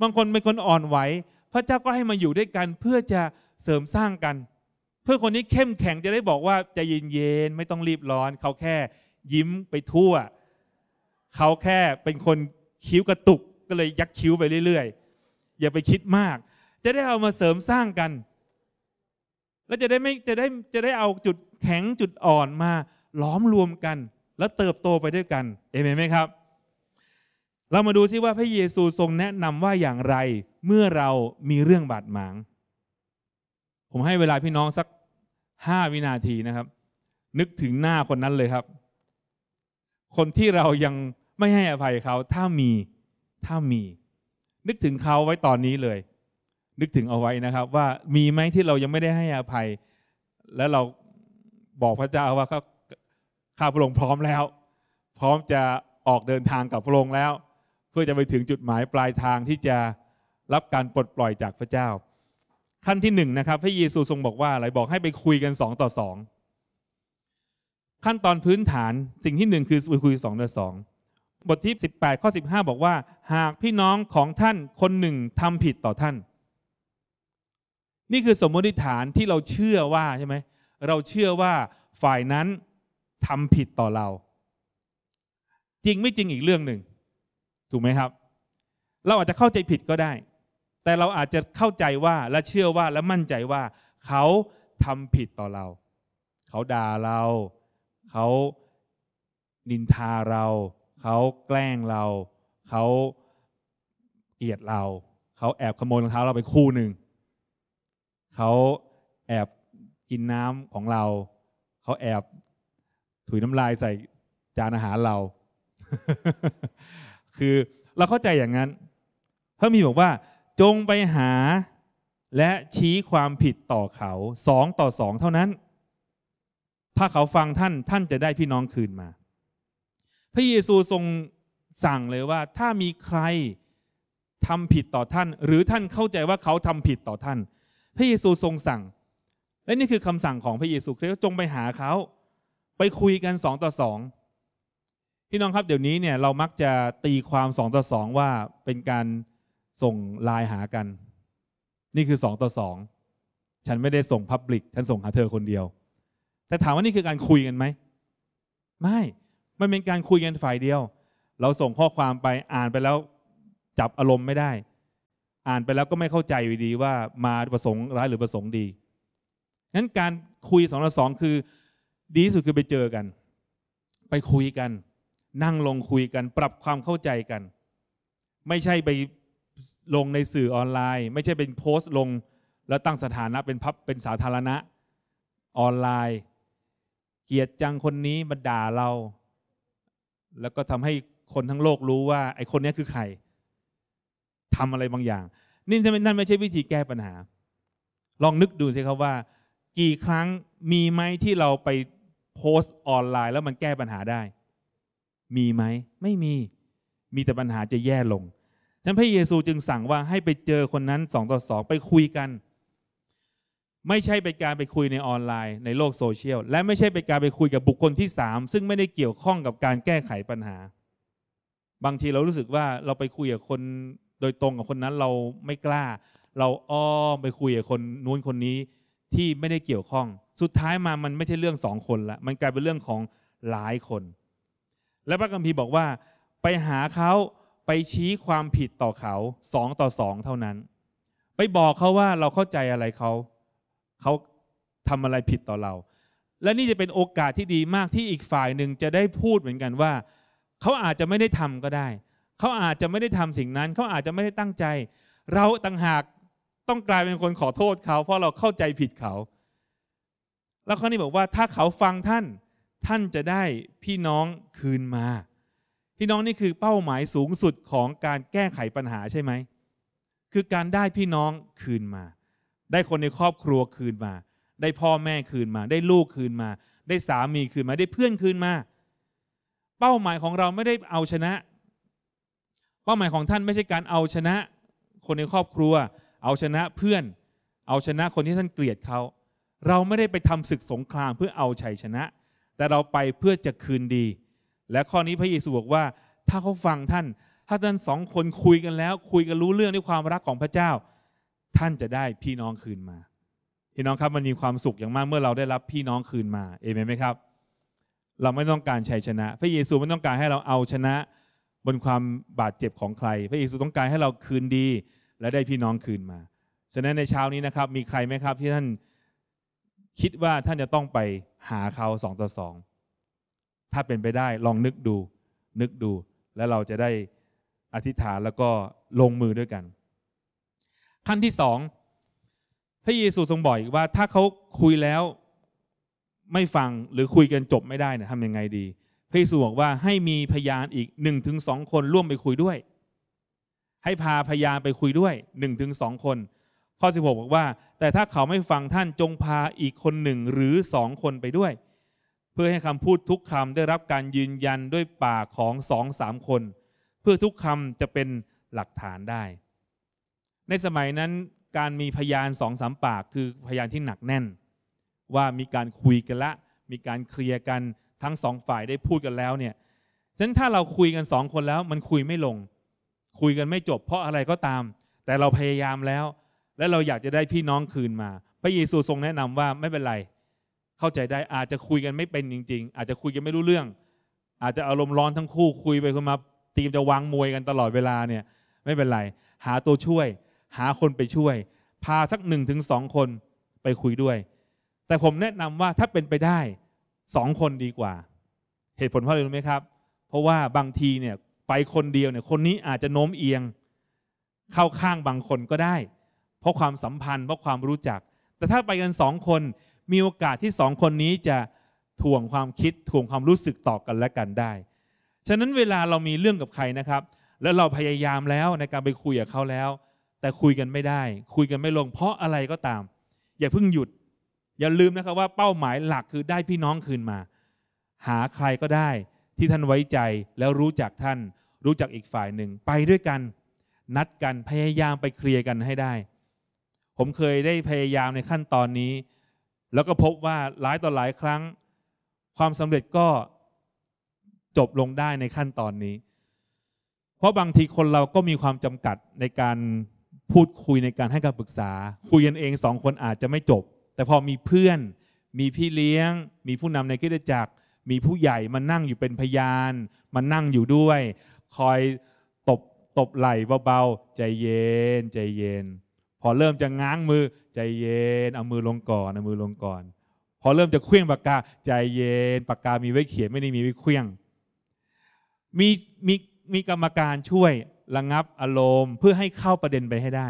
บางคนเป็นคนอ่อนไหวพระเจ้าก็ให้มาอยู่ด้วยกันเพื่อจะเสริมสร้างกัน เพื่อคนนี้เข้มแข็งจะได้บอกว่าจะเย็น ๆ ไม่ต้องรีบร้อน เขาแค่ยิ้มไปทั่ว เขาแค่เป็นคนคิ้วกระตุกก็เลยยักคิ้วไปเรื่อยๆ อย่าไปคิดมาก จะได้เอามาเสริมสร้างกัน แล้วจะได้ไม่จะได้จะได้เอาจุดแข็งจุดอ่อนมาล้อมรวมกัน แล้วเติบโตไปด้วยกันเอเมนไหมครับเรามาดูซิว่าพระเยซูทรงแนะนำว่าอย่างไรเมื่อเรามีเรื่องบาดหมาง ผมให้เวลาพี่น้องสักห้าวินาทีนะครับ นึกถึงหน้าคนนั้นเลยครับ คนที่เรายังไม่ให้อภัยเขาถ้ามีถ้ามี นึกถึงเขาไว้ตอนนี้เลย นึกถึงเอาไว้นะครับ ว่ามีไหมที่เรายังไม่ได้ให้อภัย แล้วเราบอกพระเจ้าว่าข้าพระองค์พร้อมแล้ว พร้อมจะออกเดินทางกับพระองค์แล้วื่อจะไปถึงจุดหมายปลายทางที่จะรับการปลดปล่อยจากพระเจ้า ขั้นที่หนึ่งนะครับพระเยซูทรงบอกว่าอะไรบอกให้ไปคุยกันสองต่อสองขั้นตอนพื้นฐานสิ่งที่หนึ่งคือคุยสองต่อสองบทที่ 18ข้อ15 บอกว่า หากพี่น้องของท่านคนหนึ่งทำผิดต่อท่าน นี่คือสมมติฐานที่เราเชื่อว่า ใช่ไหมเราเชื่อว่าฝ่ายนั้นทำผิดต่อเรา จริงไม่จริงอีกเรื่องหนึ่งถูกไหมครับ เราอาจจะเข้าใจผิดก็ได้ แต่เราอาจจะเข้าใจว่าและเชื่อว่าและมั่นใจว่า เขาทำผิดต่อเรา เขาด่าเรา เขานินทาเรา เขาแกล้งเรา เขาเกลียดเรา เขาแอบขโมยรองเท้าเราไปคู่หนึ่ง เขาแอบกินน้ำของเรา เขาแอบ ถุยน้ำลายใส่จานอาหารเราคือเราเข้าใจอย่างนั้น พระมีบอกว่า จงไปหาและชี้ความผิดต่อเขาสองต่อสองเท่านั้น ถ้าเขาฟังท่านท่านจะได้พี่น้องคืนมา พระเยซูทรงสั่งเลยว่า ถ้ามีใครทำผิดต่อท่านหรือท่านเข้าใจว่าเขาทำผิดต่อท่าน พระเยซูทรงสั่ง และนี่คือคำสั่งของพระเยซูคจงไปหาเขาไปคุยกันสองต่อสองพี่น้องครับเดี๋ยวนี้เนี่ย เรามักจะตีความสองต่อสองว่าเป็นการส่งลายหากัน นี่คือสองต่อสองฉันไม่ได้ส่งพับลิกฉันส่งหาเธอคนเดียว แต่ถามว่านี่คือการคุยกันไหมไม่มันเป็นการคุยกันฝ่ายเดียว เราส่งข้อความไปอ่านไปแล้วจับอารมณ์ไม่ได้ อ่านไปแล้วก็ไม่เข้าใจอยู่ดีว่ามาประสงค์ร้ายหรือประสงค์ดีงั้นการคุยสองต่อสองคือ ดีที่สุดคือไปเจอกัน ไปคุยกันนั่งลงคุยกันปรับความเข้าใจกัน ไม่ใช่ไปลงในสื่อออนไลน์ ไม่ใช่เป็นโพสต์ลงแล้วตั้งสถานะเป็นพับเป็นสาธารณะ ออนไลน์เกียดจังคนนี้มาด่าเรา แล้วก็ทำให้คนทั้งโลกรู้ว่า ไอ้คนนี้คือใครทำอะไรบางอย่างนี่นั่นไม่ใช่วิธีแก้ปัญหา ลองนึกดูสิครับว่า กี่ครั้งมีไหมที่เราไปโพสต์ออนไลน์ แล้วมันแก้ปัญหาได้มีไหมไม่มีมีแต่ปัญหาจะแย่ลงฉะนั้นพระเยซูจึงสั่งว่าให้ไปเจอคนนั้นสองต่อสองไปคุยกัน ไม่ใช่เป็นการไปคุยในออนไลน์ ในโลกโซเชียลและไม่ใช่เป็นการไปคุยกับบุคคลที่สามซึ่งไม่ได้เกี่ยวข้องกับการแก้ไขปัญหา บางทีเรารู้สึกว่าเราไปคุยกับคนโดยตรงกับคนนั้นเราไม่กล้า เราอ้อไปคุยกับคนนู้นคนนี้ที่ไม่ได้เกี่ยวข้อง สุดท้ายมามันไม่ใช่เรื่องสองคนละมันกลายเป็นเรื่องของหลายคนและพระคัมภีร์บอกว่า ไปหาเขาไปชี้ความผิดต่อเขาสองต่อสองเท่านั้น ไปบอกเขาว่าเราเข้าใจอะไรเขาเขาทำอะไรผิดต่อเรา และนี่จะเป็นโอกาสที่ดีมากที่อีกฝ่ายหนึ่งจะได้พูดเหมือนกันว่า เขาอาจจะไม่ได้ทำก็ได้ เขาอาจจะไม่ได้ทำสิ่งนั้น เขาอาจจะไม่ได้ตั้งใจ เราต่างหากต้องกลายเป็นคนขอโทษเขา เพราะเราเข้าใจผิดเขาแล้วข้อนี้บอกว่าถ้าเขาฟังท่านท่านจะได้พี่น้องคืนมา พี่น้องนี่คือเป้าหมายสูงสุดของการแก้ไขปัญหาใช่ไหม คือการได้พี่น้องคืนมา ได้คนในครอบครัวคืนมา ได้พ่อแม่คืนมา ได้ลูกคืนมา ได้สามีคืนมา ได้เพื่อนคืนมา เป้าหมายของเราไม่ได้เอาชนะ เป้าหมายของท่านไม่ใช่การเอาชนะ คนในครอบครัวเอาชนะเพื่อน เอาชนะคนที่ท่านเกลียดเขา เราไม่ได้ไปทำศึกสงครามเพื่อเอาชัยชนะแต่เราไปเพื่อจะคืนดี และข้อนี้พระเยซูบอกว่าถ้าเขาฟังท่าน ถ้าท่านสองคนคุยกันแล้ว คุยกันรู้เรื่องด้วยความรักของพระเจ้า ท่านจะได้พี่น้องคืนมาพี่น้องครับมันมีความสุขอย่างมากเมื่อเราได้รับพี่น้องคืนมาเอเมนไหมครับ เราไม่ต้องการชัยชนะ พระเยซูไม่ต้องการให้เราเอาชนะบนความบาดเจ็บของใคร พระเยซูต้องการให้เราคืนดีและได้พี่น้องคืนมาฉะนั้นในเช้านี้นะครับ มีใครไหมครับที่ท่านคิดว่าท่านจะต้องไปหาเขาสองต่อสอง ถ้าเป็นไปได้ลองนึกดู นึกดูแล้วเราจะได้อธิษฐานแล้วก็ลงมือด้วยกัน ขั้นที่สองพระเยซูทรงบอกอีกว่าถ้าเขาคุยแล้วไม่ฟังหรือคุยกันจบไม่ได้เนี่ยทำยังไงดีพระเยซูบอกว่าให้มีพยานอีกหนึ่งถึงสองคนร่วมไปคุยด้วย ให้พาพยานไปคุยด้วยหนึ่งถึงสองคน ข้อสิบหกบอกว่าแต่ถ้าเขาไม่ฟังท่านจงพาอีกคนหนึ่งหรือสองคนไปด้วย เพื่อให้คำพูดทุกคำได้รับการยืนยันด้วยปากของสองสามคน เพื่อทุกคำจะเป็นหลักฐานได้ ในสมัยนั้นการมีพยานสองสามปาก คือพยานที่หนักแน่น ว่ามีการคุยกันละ มีการเคลียร์กันทั้งสองฝ่ายได้พูดกันแล้วเนี่ยฉะนั้นถ้าเราคุยกันสองคนแล้วมันคุยไม่ลง คุยกันไม่จบเพราะอะไรก็ตาม แต่เราพยายามแล้วและเราอยากจะได้พี่น้องคืนมา พระเยซูทรงแนะนำว่าไม่เป็นไร เข้าใจได้ อาจจะคุยกันไม่เป็นจริงๆ อาจจะคุยกันไม่รู้เรื่อง อาจจะอารมณ์ร้อนทั้งคู่คุยไปคุยมา ตีมจะวางมวยกันตลอดเวลาเนี่ยไม่เป็นไร หาตัวช่วย หาคนไปช่วย พาสักหนึ่งถึงสองคนไปคุยด้วย แต่ผมแนะนำว่าถ้าเป็นไปได้สองคนดีกว่า เหตุผลเพราะอะไรรู้ไหมครับ เพราะว่าบางทีเนี่ยไปคนเดียวเนี่ยคนนี้อาจจะโน้มเอียง เข้าข้างบางคนก็ได้เพราะความสัมพันธ์เพราะความรู้จัก แต่ถ้าไปกันสองคนมีโอกาสที่สองคนนี้จะถ่วงความคิดถ่วงความรู้สึกต่อกันและกันได้ฉะนั้นเวลาเรามีเรื่องกับใครนะครับ แล้วเราพยายามแล้วในการไปคุยกับเขาแล้ว แต่คุยกันไม่ได้ คุยกันไม่ลง เพราะอะไรก็ตาม อย่าเพิ่งหยุดอย่าลืมนะครับว่า เป้าหมายหลักคือได้พี่น้องคืนมา หาใครก็ได้ที่ท่านไว้ใจแล้วรู้จักท่าน รู้จักอีกฝ่ายหนึ่งไปด้วยกันนัดกันพยายามไปเคลียร์กันให้ได้ผมเคยได้พยายามในขั้นตอนนี้ แล้วก็พบว่าหลายต่อหลายครั้ง ความสำเร็จก็จบลงได้ในขั้นตอนนี้ เพราะบางทีคนเราก็มีความจำกัดในการพูดคุยในการให้การปรึกษา คุยกันเองสองคนอาจจะไม่จบ แต่พอมีเพื่อนมีพี่เลี้ยง มีผู้นำในคิดจักรมีผู้ใหญ่มานั่งอยู่เป็นพยานมานั่งอยู่ด้วย คอยตบตบไหล่เบาๆใจเย็น ใจเย็นพอเริ่มจะง้างมือใจเย็นเอามือลงก่อนเอามือลงก่อน พอเริ่มจะเคลื่องปากกาใจเย็นปากกามีไว้เขียนไม่ได้มีไว้เคลื่องมีมีมีกรรมการช่วยระงับอารมณ์เพื่อให้เข้าประเด็นไปให้ได้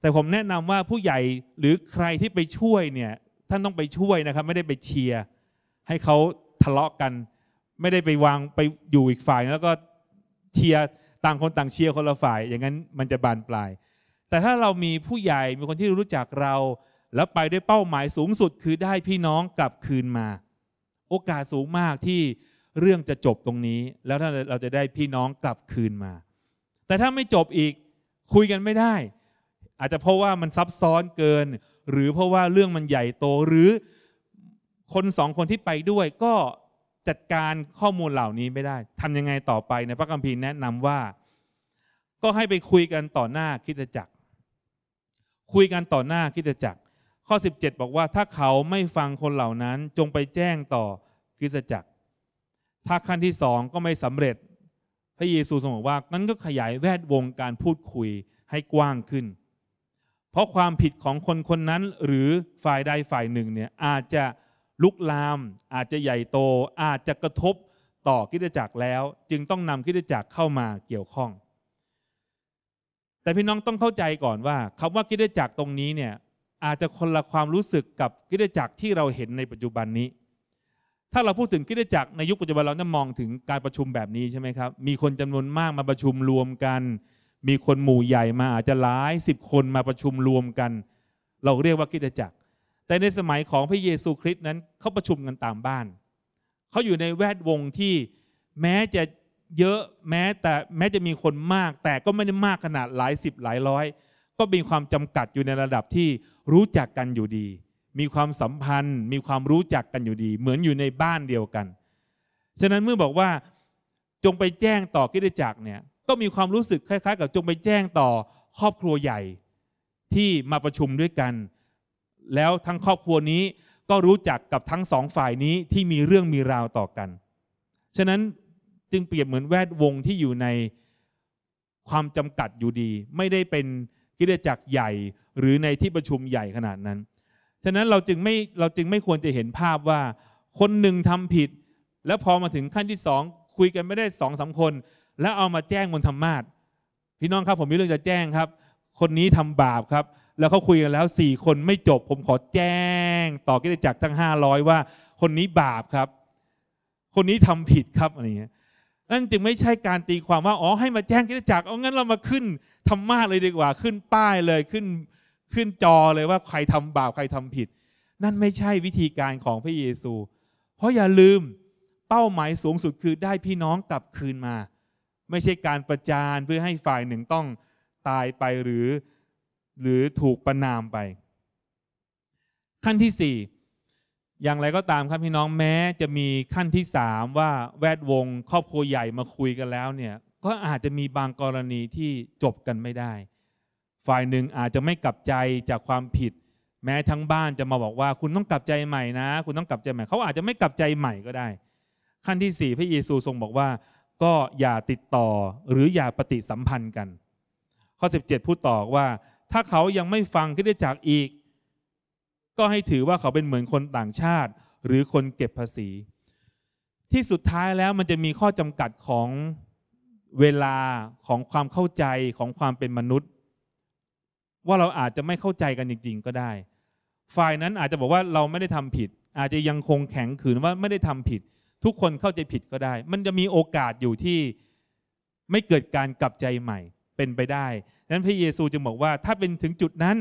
แต่ผมแนะนำว่าผู้ใหญ่หรือใครที่ไปช่วยเนี่ยท่านต้องไปช่วยนะครับไม่ได้ไปเชียร์ให้เขาทะเลาะกัน ไม่ได้ไปวางไปอยู่อีกฝ่าย แล้วก็เชียร์ต่างคนต่างเชียร์คนละฝ่าย อย่างนั้นมันจะบานปลายแต่ถ้าเรามีผู้ใหญ่ มีคนที่รู้จักเรา แล้วไปด้วยเป้าหมายสูงสุดคือได้พี่น้องกลับคืนมา โอกาสสูงมากที่เรื่องจะจบตรงนี้ แล้วถ้าเราจะได้พี่น้องกลับคืนมา แต่ถ้าไม่จบอีกคุยกันไม่ได้ อาจจะเพราะว่ามันซับซ้อนเกิน หรือเพราะว่าเรื่องมันใหญ่โต หรือคนสองคนที่ไปด้วยก็จัดการข้อมูลเหล่านี้ไม่ได้ ทำยังไงต่อไปในพระคัมภีร์แนะนำว่า ก็ให้ไปคุยกันต่อหน้าคิดจักคุยกันต่อหน้าคิดจักร ข้อ 17 บอกว่าถ้าเขาไม่ฟังคนเหล่านั้นจงไปแจ้งต่อคิดจักร ถ้าขั้นที่สองก็ไม่สำเร็จ พระเยซูทรงบอกว่านั้นก็ขยายแวดวงการพูดคุยให้กว้างขึ้น เพราะความผิดของคนคนนั้นหรือฝ่ายใดฝ่ายหนึ่งเนี่ยอาจจะลุกลามอาจจะใหญ่โต อาจจะกระทบต่อคิจจักรแล้วจึงต้องนำคิจจักรเข้ามาเกี่ยวข้องแต่พี่น้องต้องเข้าใจก่อนว่าคำว่ากิจจักตรงนี้เนี่ยอาจจะคนละความรู้สึกกับกิจจักที่เราเห็นในปัจจุบันนี้ ถ้าเราพูดถึงกิจจักในยุคปัจจุบันเราจะมองถึงการประชุมแบบนี้ใช่ไหมครับมีคนจำนวนมากมาประชุมรวมกัน มีคนหมู่ใหญ่มาอาจจะหลายสิบคนมาประชุมรวมกันเราเรียกว่ากิจจักแต่ในสมัยของพระเยซูคริสต์นั้นเขาประชุมกันตามบ้านเขาอยู่ในแวดวงที่แม้จะเยอะแม้แต่แม้จะมีคนมากแต่ก็ไม่ได้มากขนาดหลายสิบหลายร้อยก็มีความจำกัดอยู่ในระดับที่รู้จักกันอยู่ดี มีความสัมพันธ์ มีความรู้จักกันอยู่ดี เหมือนอยู่ในบ้านเดียวกันฉะนั้นเมื่อบอกว่าจงไปแจ้งต่อกิจจักเนี่ยก็มีความรู้สึกคล้าย ๆ กับจงไปแจ้งต่อครอบครัวใหญ่ที่มาประชุมด้วยกัน แล้วทั้งครอบครัวนี้ก็รู้จักกับทั้งสองฝ่ายนี้ที่มีเรื่องมีราวต่อกันฉะนั้นจึงเปรียบเหมือนแวดวงที่อยู่ในความจำกัดอยู่ดี ไม่ได้เป็นกิจจักรใหญ่หรือในที่ประชุมใหญ่ขนาดนั้น ฉะนั้นเราจึงไม่เราจึงไม่ควรจะเห็นภาพว่า คนหนึ่งทำผิด แล้วพอมาถึงขั้นที่สองคุยกันไม่ได้สองสาคน แล้วเอามาแจ้งบนธรรมาสพี่น้องครับผมมีเรื่องจะแจ้งครับ คนนี้ทำบาปครับ แล้วเขาคุยกันแล้วสี่คนไม่จบผมขอแจ้ง ต่อกิจจักรทั้งห้าร้อยว่า คนนี้บาปครับ คนนี้ทำผิดครับอะไรเงี้ยนั่นจึงไม่ใช่การตีความว่า อ๋อให้มาแจ้งกิจจักรเอางั้นเรามาขึ้นธรรมะเลยดีกว่าขึ้นป้ายเลยขึ้นขึ้นจอเลยว่าใครทำบาปใครทำผิด นั่นไม่ใช่วิธีการของพระเยซู เพราะอย่าลืมเป้าหมายสูงสุดคือได้พี่น้องกลับคืนมา ไม่ใช่การประจานเพื่อให้ฝ่ายหนึ่งต้องตายไปหรือ หรือถูกประนามไป ขั้นที่สี่อย่างไรก็ตามครับพี่น้องแม้จะมีขั้นที่สามว่าแวดวง ครอบครัวใหญ่มาคุยกันแล้วเนี่ยก็อาจจะมีบางกรณีที่จบกันไม่ได้ฝ่ายหนึ่งอาจจะไม่กลับใจจากความผิด แม้ทั้งบ้านจะมาบอกว่า คุณต้องกลับใจใหม่นะ คุณต้องกลับใจใหม่เขาอาจจะไม่กลับใจใหม่ก็ได้ ขั้นที่สี่พระเยซูทรงบอกว่า ก็อย่าติดต่อหรืออย่าปฏิสัมพันธ์กัน ข้อ 17พูดต่อว่าถ้าเขายังไม่ฟังี่ได้จากอีกก็ให้ถือว่าเขาเป็นเหมือนคนต่างชาติ หรือคนเก็บภาษี ที่สุดท้ายแล้วมันจะมีข้อจำกัดของเวลาของความเข้าใจของความเป็นมนุษย์ ว่าเราอาจจะไม่เข้าใจกันจริงๆ ก็ได้ฝ่ายนั้นอาจจะบอกว่าเราไม่ได้ทำผิด อาจจะยังคงแข็งขืนว่าไม่ได้ทำผิด ทุกคนเข้าใจผิดก็ได้ มันจะมีโอกาสอยู่ที่ไม่เกิดการกลับใจใหม่เป็นไปได้ดังนั้นพระเยซูจึงบอกว่าถ้าเป็นถึงจุดนั้น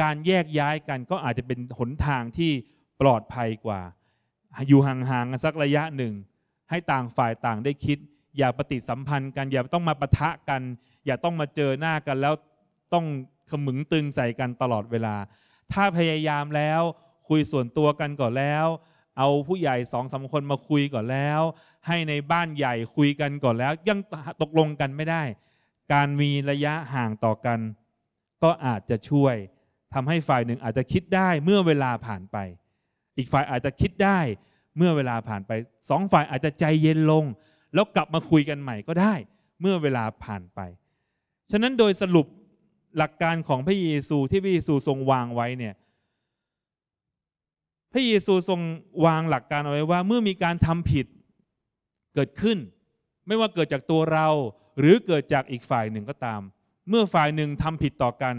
การแยกย้ายกันก็อาจจะเป็นหนทางที่ปลอดภัยกว่า อยู่ห่างๆกันสักระยะหนึ่ง ให้ต่างฝ่ายต่างได้คิด อย่าปฏิสัมพันธ์กันอย่าต้องมาปะทะกัน อย่าต้องมาเจอหน้ากันแล้วต้องขมึงตึงใส่กันตลอดเวลา ถ้าพยายามแล้วคุยส่วนตัวกันก่อนแล้ว เอาผู้ใหญ่สองสาคนมาคุยก่อนแล้ว ให้ในบ้านใหญ่คุยกันก่อนแล้ว ยังตกลงกันไม่ได้ การมีระยะห่างต่อกันก็อาจจะช่วยทำให้ฝ่ายหนึ่งอาจจะคิดได้เมื่อเวลาผ่านไป อีกฝ่ายอาจจะคิดได้เมื่อเวลาผ่านไป สองฝ่ายอาจจะใจเย็นลง แล้วกลับมาคุยกันใหม่ก็ได้ เมื่อเวลาผ่านไป ฉะนั้นโดยสรุปหลักการของพระเยซูที่พระเยซูทรงวางไว้เนี่ย พระเยซูทรงวางหลักการเอาไว้ว่าเมื่อมีการทำผิดเกิดขึ้น ไม่ว่าเกิดจากตัวเรา หรือเกิดจากอีกฝ่ายหนึ่งก็ตาม เมื่อฝ่ายหนึ่งทำผิดต่อกัน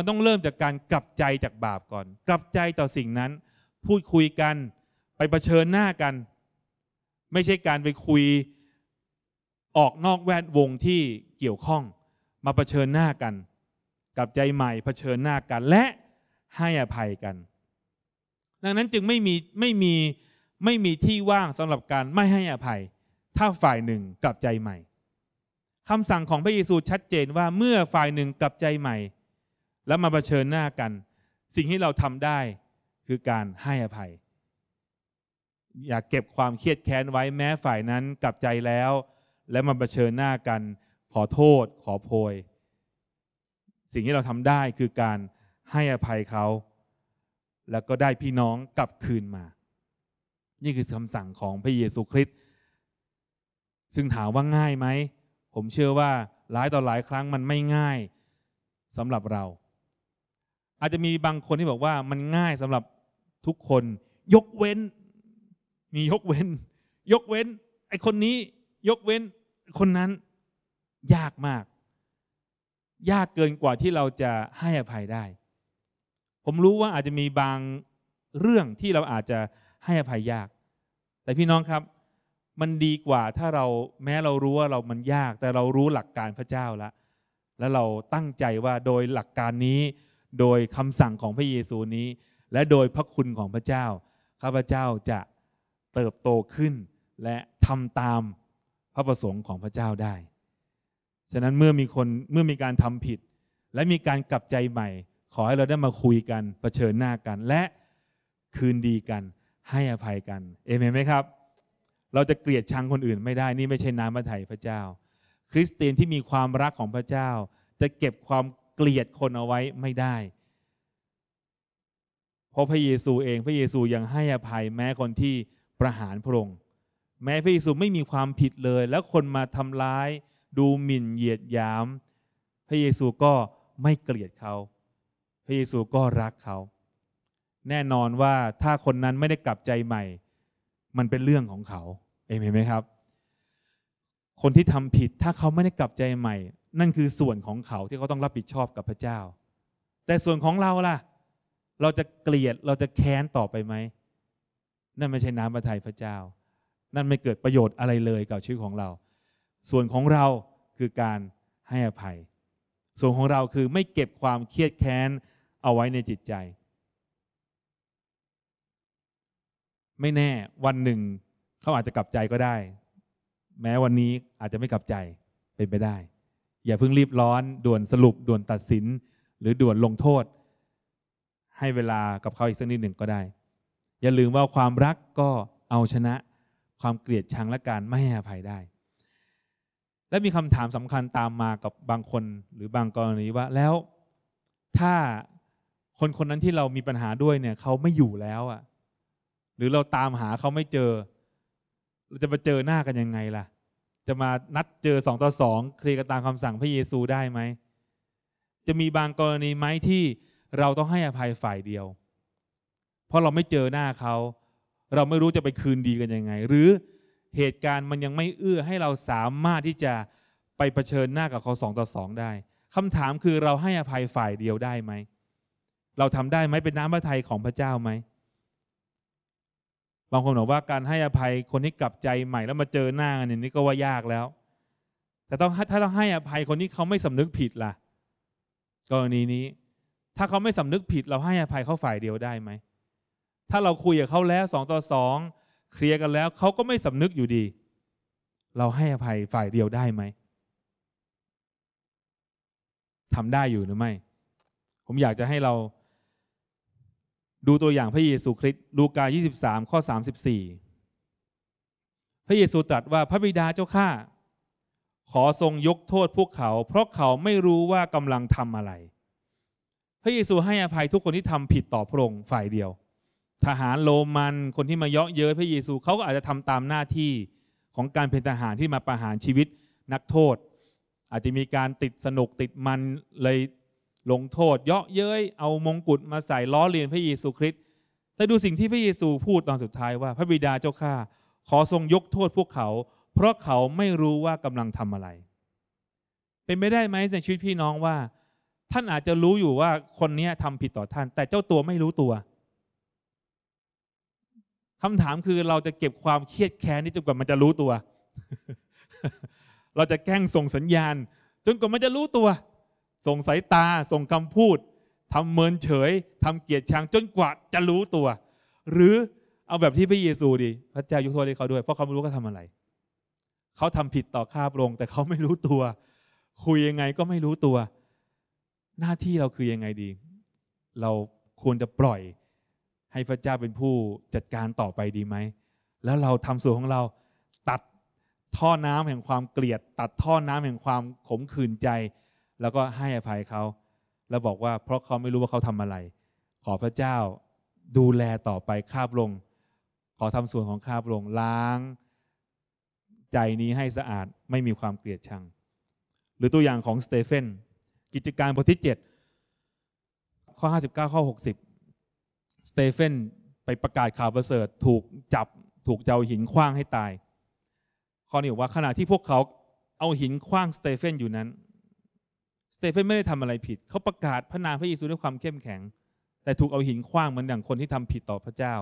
มันต้องเริ่มจากการกลับใจจากบาปก่อน กลับใจต่อสิ่งนั้น พูดคุยกันไปปเชิญหน้ากัน ไม่ใช่การไปคุยออกนอกแวดวงที่เกี่ยวข้องมาปเะชิญหน้ากันกลับใจใหม่ เผชิญหน้ากันและให้อภัยกัน ดังนั้นจึงไม่มีไม่มีไม่มีที่ว่างสำหรับการไม่ให้อภัย ถ้าฝ่ายหนึ่งกลับใจใหม่คำสั่งของพระเยซูชัดเจนว่าเมื่อฝ่ายหนึ่งกลับใจใหม่แล้วมาเผชิญหน้ากัน สิ่งที่เราทำได้คือการให้อภัย อย่าเก็บความเครียดแค้นไว้แม้ฝ่ายนั้นกลับใจแล้ว และมาเผชิญหน้ากัน ขอโทษขอโพย สิ่งที่เราทำได้คือการให้อภัยเขา แล้วก็ได้พี่น้องกลับคืนมา นี่คือคำสั่งของพระเยซูคริสต์ ซึ่งถามว่าง่ายไหม ผมเชื่อว่าหลายต่อหลายครั้งมันไม่ง่ายสำหรับเราอาจจะมีบางคนที่บอกว่ามันง่ายสำหรับทุกคน ยกเว้น มียกเว้น ยกเว้นไอคนนี้ยกเว้น คนนั้นยากมาก ยากเกินกว่าที่เราจะให้อภัยได้ ผมรู้ว่าอาจจะมีบางเรื่องที่เราอาจจะให้อภัยยาก แต่พี่น้องครับมันดีกว่าถ้าเราแม้เรารู้ว่าเรามันยาก แต่เรารู้หลักการพระเจ้าแล้วแล้วเราตั้งใจว่าโดยหลักการนี้โดยคำสั่งของพระเยซูนี้และโดยพระคุณของพระเจ้าข้าพเจ้าจะเติบโตขึ้น และทำตามพระประสงค์ของพระเจ้าได้ ฉะนั้นเมื่อมีคนเมื่อมีการทำผิดและมีการกลับใจใหม่ ขอให้เราได้มาคุยกันเผชิญหน้ากันและคืนดีกันให้อภัยกันเอเมนไหมครับ เราจะเกลียดชังคนอื่นไม่ได้นี่ไม่ใช่น้ำพระทัยพระเจ้า คริสเตียนที่มีความรักของพระเจ้าจะเก็บความเกลียดคนเอาไว้ไม่ได้ เพราะพระเยซูเองพระเยซูยังให้อภัยแม้คนที่ประหารพระองค์แม้พระเยซูไม่มีความผิดเลยแล้วคนมาทำร้ายดูหมิ่นเหยียดยาม พระเยซูก็ไม่เกลียดเขา พระเยซูก็รักเขา แน่นอนว่าถ้าคนนั้นไม่ได้กลับใจใหม่ มันเป็นเรื่องของเขาเองเห็นไหมครับ คนที่ทำผิดถ้าเขาไม่ได้กลับใจใหม่นั่นคือส่วนของเขาที่เขาต้องรับผิดชอบกับพระเจ้า แต่ส่วนของเราล่ะ เราจะเกลียด เราจะแค้นต่อไปไหม นั่นไม่ใช่น้ำพระทัยพระเจ้า นั่นไม่เกิดประโยชน์อะไรเลยกับชีวิตของเรา ส่วนของเราคือการให้อภัย ส่วนของเราคือไม่เก็บความเครียดแค้นเอาไว้ในจิตใจ ไม่แน่วันหนึ่งเขาอาจจะกลับใจก็ได้ แม้วันนี้อาจจะไม่กลับใจเป็นไปได้อย่าเพิ่งรีบร้อน ด่วนสรุปด่วนตัดสิน หรือด่วนลงโทษ ให้เวลากับเขาอีกสักนิดหนึ่งก็ได้ อย่าลืมว่าความรักก็เอาชนะ ความเกลียดชังและการไม่ให้อภัยได้ และมีคำถามสำคัญตามมากับบางคนหรือบางกรณีว่า แล้วถ้าคนคนนั้นที่เรามีปัญหาด้วยเนี่ย เขาไม่อยู่แล้วอะ่ะ หรือเราตามหาเขาไม่เจอเราจะมาเจอหน้ากันยังไงล่ะจะมานัดเจอสองต่อสองเคลียร์กัน ตามคำสั่งพระเยซูได้ไหมจะมีบางกรณีไหมที่เราต้องให้อภัยฝ่ายเดียวเพราะเราไม่เจอหน้าเขา เราไม่รู้จะไปคืนดีกันยังไงหรือเหตุการณ์มันยังไม่เอื้อให้เราสามารถที่จะไปเผชิญหน้ากับเขาสองต่อสองได้คำถามคือเราให้อภัยฝ่ายเดียวได้ไหม เราทำได้ไหมเป็นน้ำพระทัยของพระเจ้าไหมบางคนบอกว่าการให้อภัยคนที่กลับใจใหม่แล้วมาเจอหน้ากันนี่นี่ก็ว่ายากแล้ว แต่ต้องถ้าต้องให้อภัยคนที่เขาไม่สำนึกผิดล่ะ กรณีนี้ ถ้าเขาไม่สำนึกผิด เราให้อภัยเขาฝ่ายเดียวได้ไหมถ้าเราคุยกับเขาแล้วสองต่อสองเคลียร์กันแล้วเขาก็ไม่สำนึกอยู่ดี เราให้อภัยฝ่ายเดียวได้ไหมทำได้อยู่หรือไม่ผมอยากจะให้เราดูตัวอย่างพระเยซูคริสต์ลูกา 23 ข้อ 34 พระเยซูตรัสว่าพระบิดาเจ้าข้าขอทรงยกโทษพวกเขา เพราะเขาไม่รู้ว่ากำลังทำอะไร พระเยซูให้อภัยทุกคนที่ทำผิดต่อพระองค์ฝ่ายเดียว ทหารโรมันคนที่มาเยาะเย้ยพระเยซูเขาก็อาจจะทำตามหน้าที่ของการเป็นทหารที่มาประหารชีวิตนักโทษ อาจจะมีการติดสนุกติดมันเลยลงโทษเยาะเย้ยเอามงกุฎมาใส่ล้อเลียนพระเยซูคริสต์แต่ดูสิ่งที่พระเยซูพูดตอนสุดท้ายว่าพระบิดาเจ้าข้าขอทรงยกโทษพวกเขา เพราะเขาไม่รู้ว่ากำลังทำอะไร เป็นไม่ได้ไหมในชีวิตพี่น้องว่า ท่านอาจจะรู้อยู่ว่าคนนี้ทำผิดต่อท่าน แต่เจ้าตัวไม่รู้ตัว คำถามคือเราจะเก็บความเครียดแค้นนี้จนกว่ามันจะรู้ตัว เราจะแกล้งส่งสัญญาณ จนกว่ามันจะรู้ตัวส่งสายตา ส่งคำพูดทำเมินเฉยทำเกียรติชังจนกว่าจะรู้ตัว หรือเอาแบบที่พระเยซูดี พระเจ้ายกโทษให้เขาด้วย เพราะเขาไม่รู้เขาทำอะไร เขาทำผิดต่อข้าพระองค์แต่เขาไม่รู้ตัว คุยยังไงก็ไม่รู้ตัว หน้าที่เราคือยังไงดี เราควรจะปล่อย ให้พระเจ้าเป็นผู้จัดการต่อไปดีไหม แล้วเราทำส่วนของเรา ตัดท่อน้ำแห่งความเกลียด ตัดท่อน้ำแห่งความขมขื่นใจแล้วก็ให้อภัยเขา แล้วบอกว่าเพราะเขาไม่รู้ว่าเขาทำอะไร ขอพระเจ้าดูแลต่อไปคาบลง ขอทำส่วนของคาบลงล้าง ใจนี้ให้สะอาดไม่มีความเกลียดชัง หรือตัวอย่างของสเตเฟนกิจการบทที่ 7 ข้อ 59 ข้อ 60 สเตเฟนไปประกาศข่าวประเสริฐถูกจับถูกเจ้าหินคว้างให้ตายข้อนี้บอกว่าขณะที่พวกเขาเอาหินคว้างสเตเฟนอยู่นั้นสเตเฟนไม่ได้ทำอะไรผิด เขาประกาศพระนามพระเยซูด้วยความเข้มแข็ง แต่ถูกเอาหินขว้างเหมือนอย่างคนที่ทำผิดต่อพระเจ้า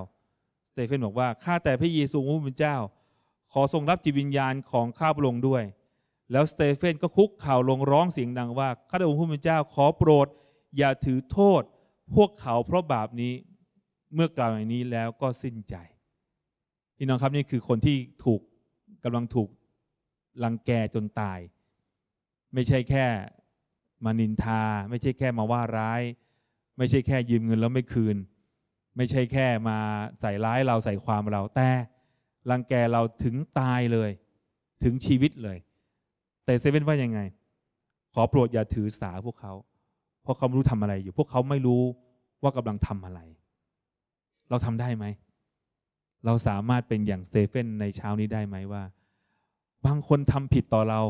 สเตเฟนบอกว่าข้าแต่พระเยซูผู้เป็นเจ้า ขอทรงรับจิตวิญญาณของข้าพระองค์ด้วย แล้วสเตเฟนก็คุกเข่าลงร้องเสียงดังว่า ข้าแต่องค์ผู้เป็นเจ้าขอโปรดอย่าถือโทษพวกเขาเพราะบาปนี้เมื่อกล่าวอย่างนี้แล้วก็สิ้นใจพี่น้องครับนี่คือคนที่ถูกกำลังถูกลังแกจนตาย ไม่ใช่แค่มานินทาไม่ใช่แค่มาว่าร้าย ไม่ใช่แค่ยืมเงินแล้วไม่คืน ไม่ใช่แค่มาใส่ร้ายเราใส่ความเรา แต่รังแกเราถึงตายเลย ถึงชีวิตเลย แต่เซเว่นว่ายังไง ขอโปรดอย่าถือสาพวกเขาเพราะเขาไม่รู้ทำอะไรอยู่พวกเขาไม่รู้ว่ากำลังทำอะไร เราทำได้ไหมเราสามารถเป็นอย่างเซเว่นในเช้านี้ได้ไหมว่า บางคนทำผิดต่อเรา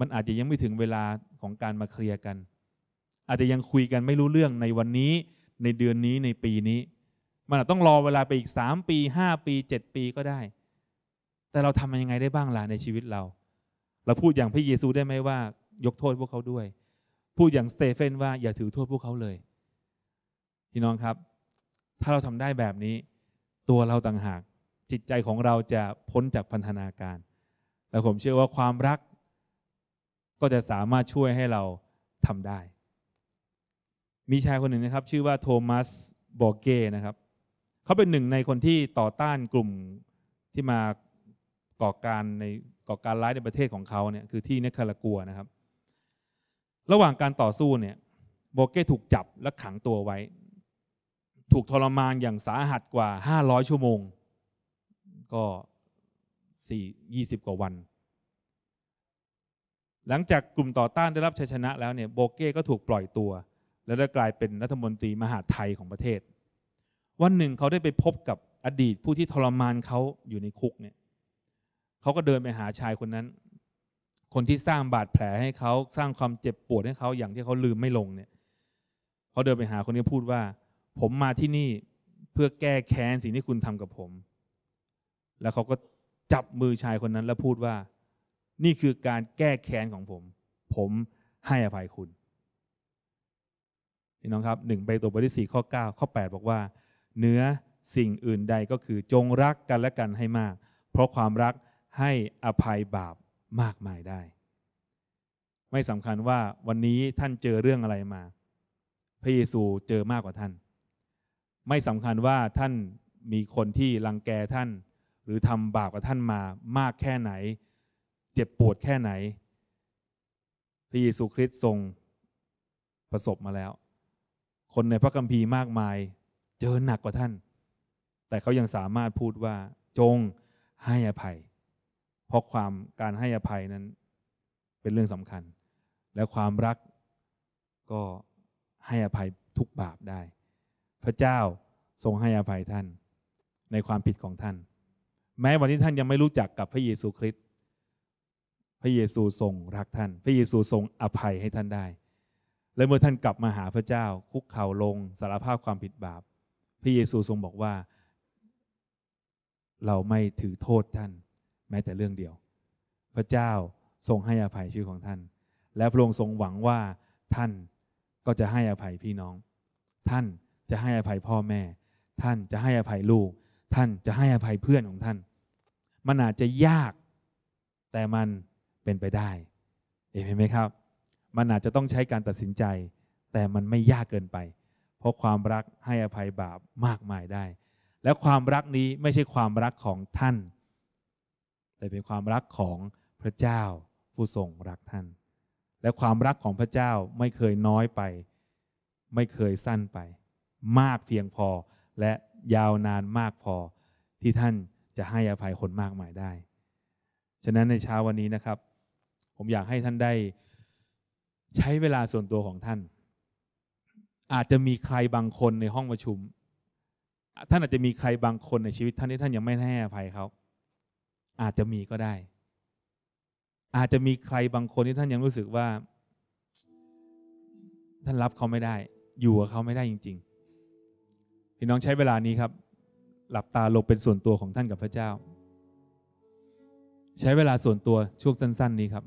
มันอาจจะยังไม่ถึงเวลาของการมาเคลียร์กัน อาจจะยังคุยกันไม่รู้เรื่องในวันนี้ในเดือนนี้ในปีนี้ มันต้องรอเวลาไปอีก3ปี5ปี 7 ปีก็ได้ แต่เราทำยังไงได้บ้างล่ะในชีวิตเรา เราพูดอย่างพระเยซูได้ไหมว่ายกโทษพวกเขาด้วยพูดอย่างสเตเฟนว่าอย่าถือโทษพวกเขาเลยพี่น้องครับ ถ้าเราทำได้แบบนี้ ตัวเราต่างหากจิตใจของเราจะพ้นจากพันธนาการ และผมเชื่อว่าความรักก็จะสามารถช่วยให้เราทำได้ มีชายคนหนึ่งนะครับ ชื่อว่าโทมัสบอเก้นะครับ เขาเป็นหนึ่งในคนที่ต่อต้านกลุ่มที่มาก่อการในก่อการร้ายในประเทศของเขาเนี่ยคือที่เนคารากัวนะครับ ระหว่างการต่อสู้เนี่ยโบเก้ถูกจับและขังตัวไว้ ถูกทรมานอย่างสาหัสกว่า 500 ชั่วโมง ก็4 20 กว่าวันหลังจากกลุ่มต่อต้านได้รับชัยชนะแล้วเนี่ยโบเก้ก็ถูกปล่อยตัว แล้วได้กลายเป็นรัฐมนตรีมหาไทยของประเทศ วันหนึ่งเขาได้ไปพบกับอดีตผู้ที่ทรมานเขาอยู่ในคุกเนี่ย เขาก็เดินไปหาชายคนนั้น คนที่สร้างบาดแผลให้เขาสร้างความเจ็บปวดให้เขา อย่างที่เขาลืมไม่ลงเนี่ย เขาเดินไปหาคนนี้พูดว่า ผมมาที่นี่เพื่อแก้แค้นสิ่งที่คุณทำกับผม แล้วเขาก็จับมือชายคนนั้นแล้วพูดว่านี่คือการแก้แค้นของผม ผมให้อภัยคุณพี่น้องครับหนึ่งไปตัวบทที่สี่ข้อเก้าข้อแปดบอกว่าเนื้อสิ่งอื่นใดก็คือ จงรักกันและกันให้มาก เพราะความรักให้อภัยบาปมากมายได้ ไม่สำคัญว่าวันนี้ท่านเจอเรื่องอะไรมา พระเยซูเจอมากกว่าท่าน ไม่สำคัญว่าท่านมีคนที่รังแกท่าน หรือทำบาปกับท่านมามากแค่ไหนเจ็บปวดแค่ไหนพระเยซูคริสต์ทรงประสบมาแล้ว คนในพระคัมภีร์มากมายเจอหนักกว่าท่าน แต่เขายังสามารถพูดว่าจงให้อภัย เพราะความการให้อภัยนั้นเป็นเรื่องสำคัญ และความรักก็ให้อภัยทุกบาปได้ พระเจ้าทรงให้อภัยท่านในความผิดของท่าน แม้วันที่ท่านยังไม่รู้จักกับพระเยซูคริสต์ระเยซูทรงรักท่าน พระเยซูทรงอภัยให้ท่านได้ และเมื่อท่านกลับมาหาพระเจ้าคุกเข่าลงสารภาพความผิดบาป พระเยซูทรงบอกว่า เราไม่ถือโทษท่าน แม้แต่เรื่องเดียว พระเจ้าทรงให้อภัยชื่อของท่าน และพระองค์ทรงหวังว่าท่านก็จะให้อภัยพี่น้อง ท่านจะให้อภัยพ่อแม่ ท่านจะให้อภัยลูก ท่านจะให้อภัยเพื่อนของท่าน มันอาจจะยากแต่มันเป็นไปได้เห็นไหมครับ มันอาจจะต้องใช้การตัดสินใจ แต่มันไม่ยากเกินไป เพราะความรักให้อภัยบาปมากมายได้ และความรักนี้ไม่ใช่ความรักของท่าน แต่เป็นความรักของพระเจ้าผู้ทรงรักท่าน และความรักของพระเจ้าไม่เคยน้อยไป ไม่เคยสั้นไป มากเพียงพอ และยาวนานมากพอที่ท่านจะให้อภัยคนมากมายได้ ฉะนั้นในเช้าวันนี้นะครับผมอยากให้ท่านได้ ใช้เวลาส่วนตัวของท่าน อาจจะมีใครบางคนในห้องประชุม ท่านอาจจะมีใครบางคนในชีวิตท่านที่ท่านยังไม่ให้อภัยเขาอาจจะมีก็ได้ อาจจะมีใครบางคนที่ท่านยังรู้สึกว่า ท่านรับเขาไม่ได้ อยู่กับเขาไม่ได้จริงๆพี่น้องใช้เวลานี้ครับ หลับตาลงเป็นส่วนตัวของท่านกับพระเจ้า ใช้เวลาส่วนตัวช่วงสั้น ๆ นี้ครับ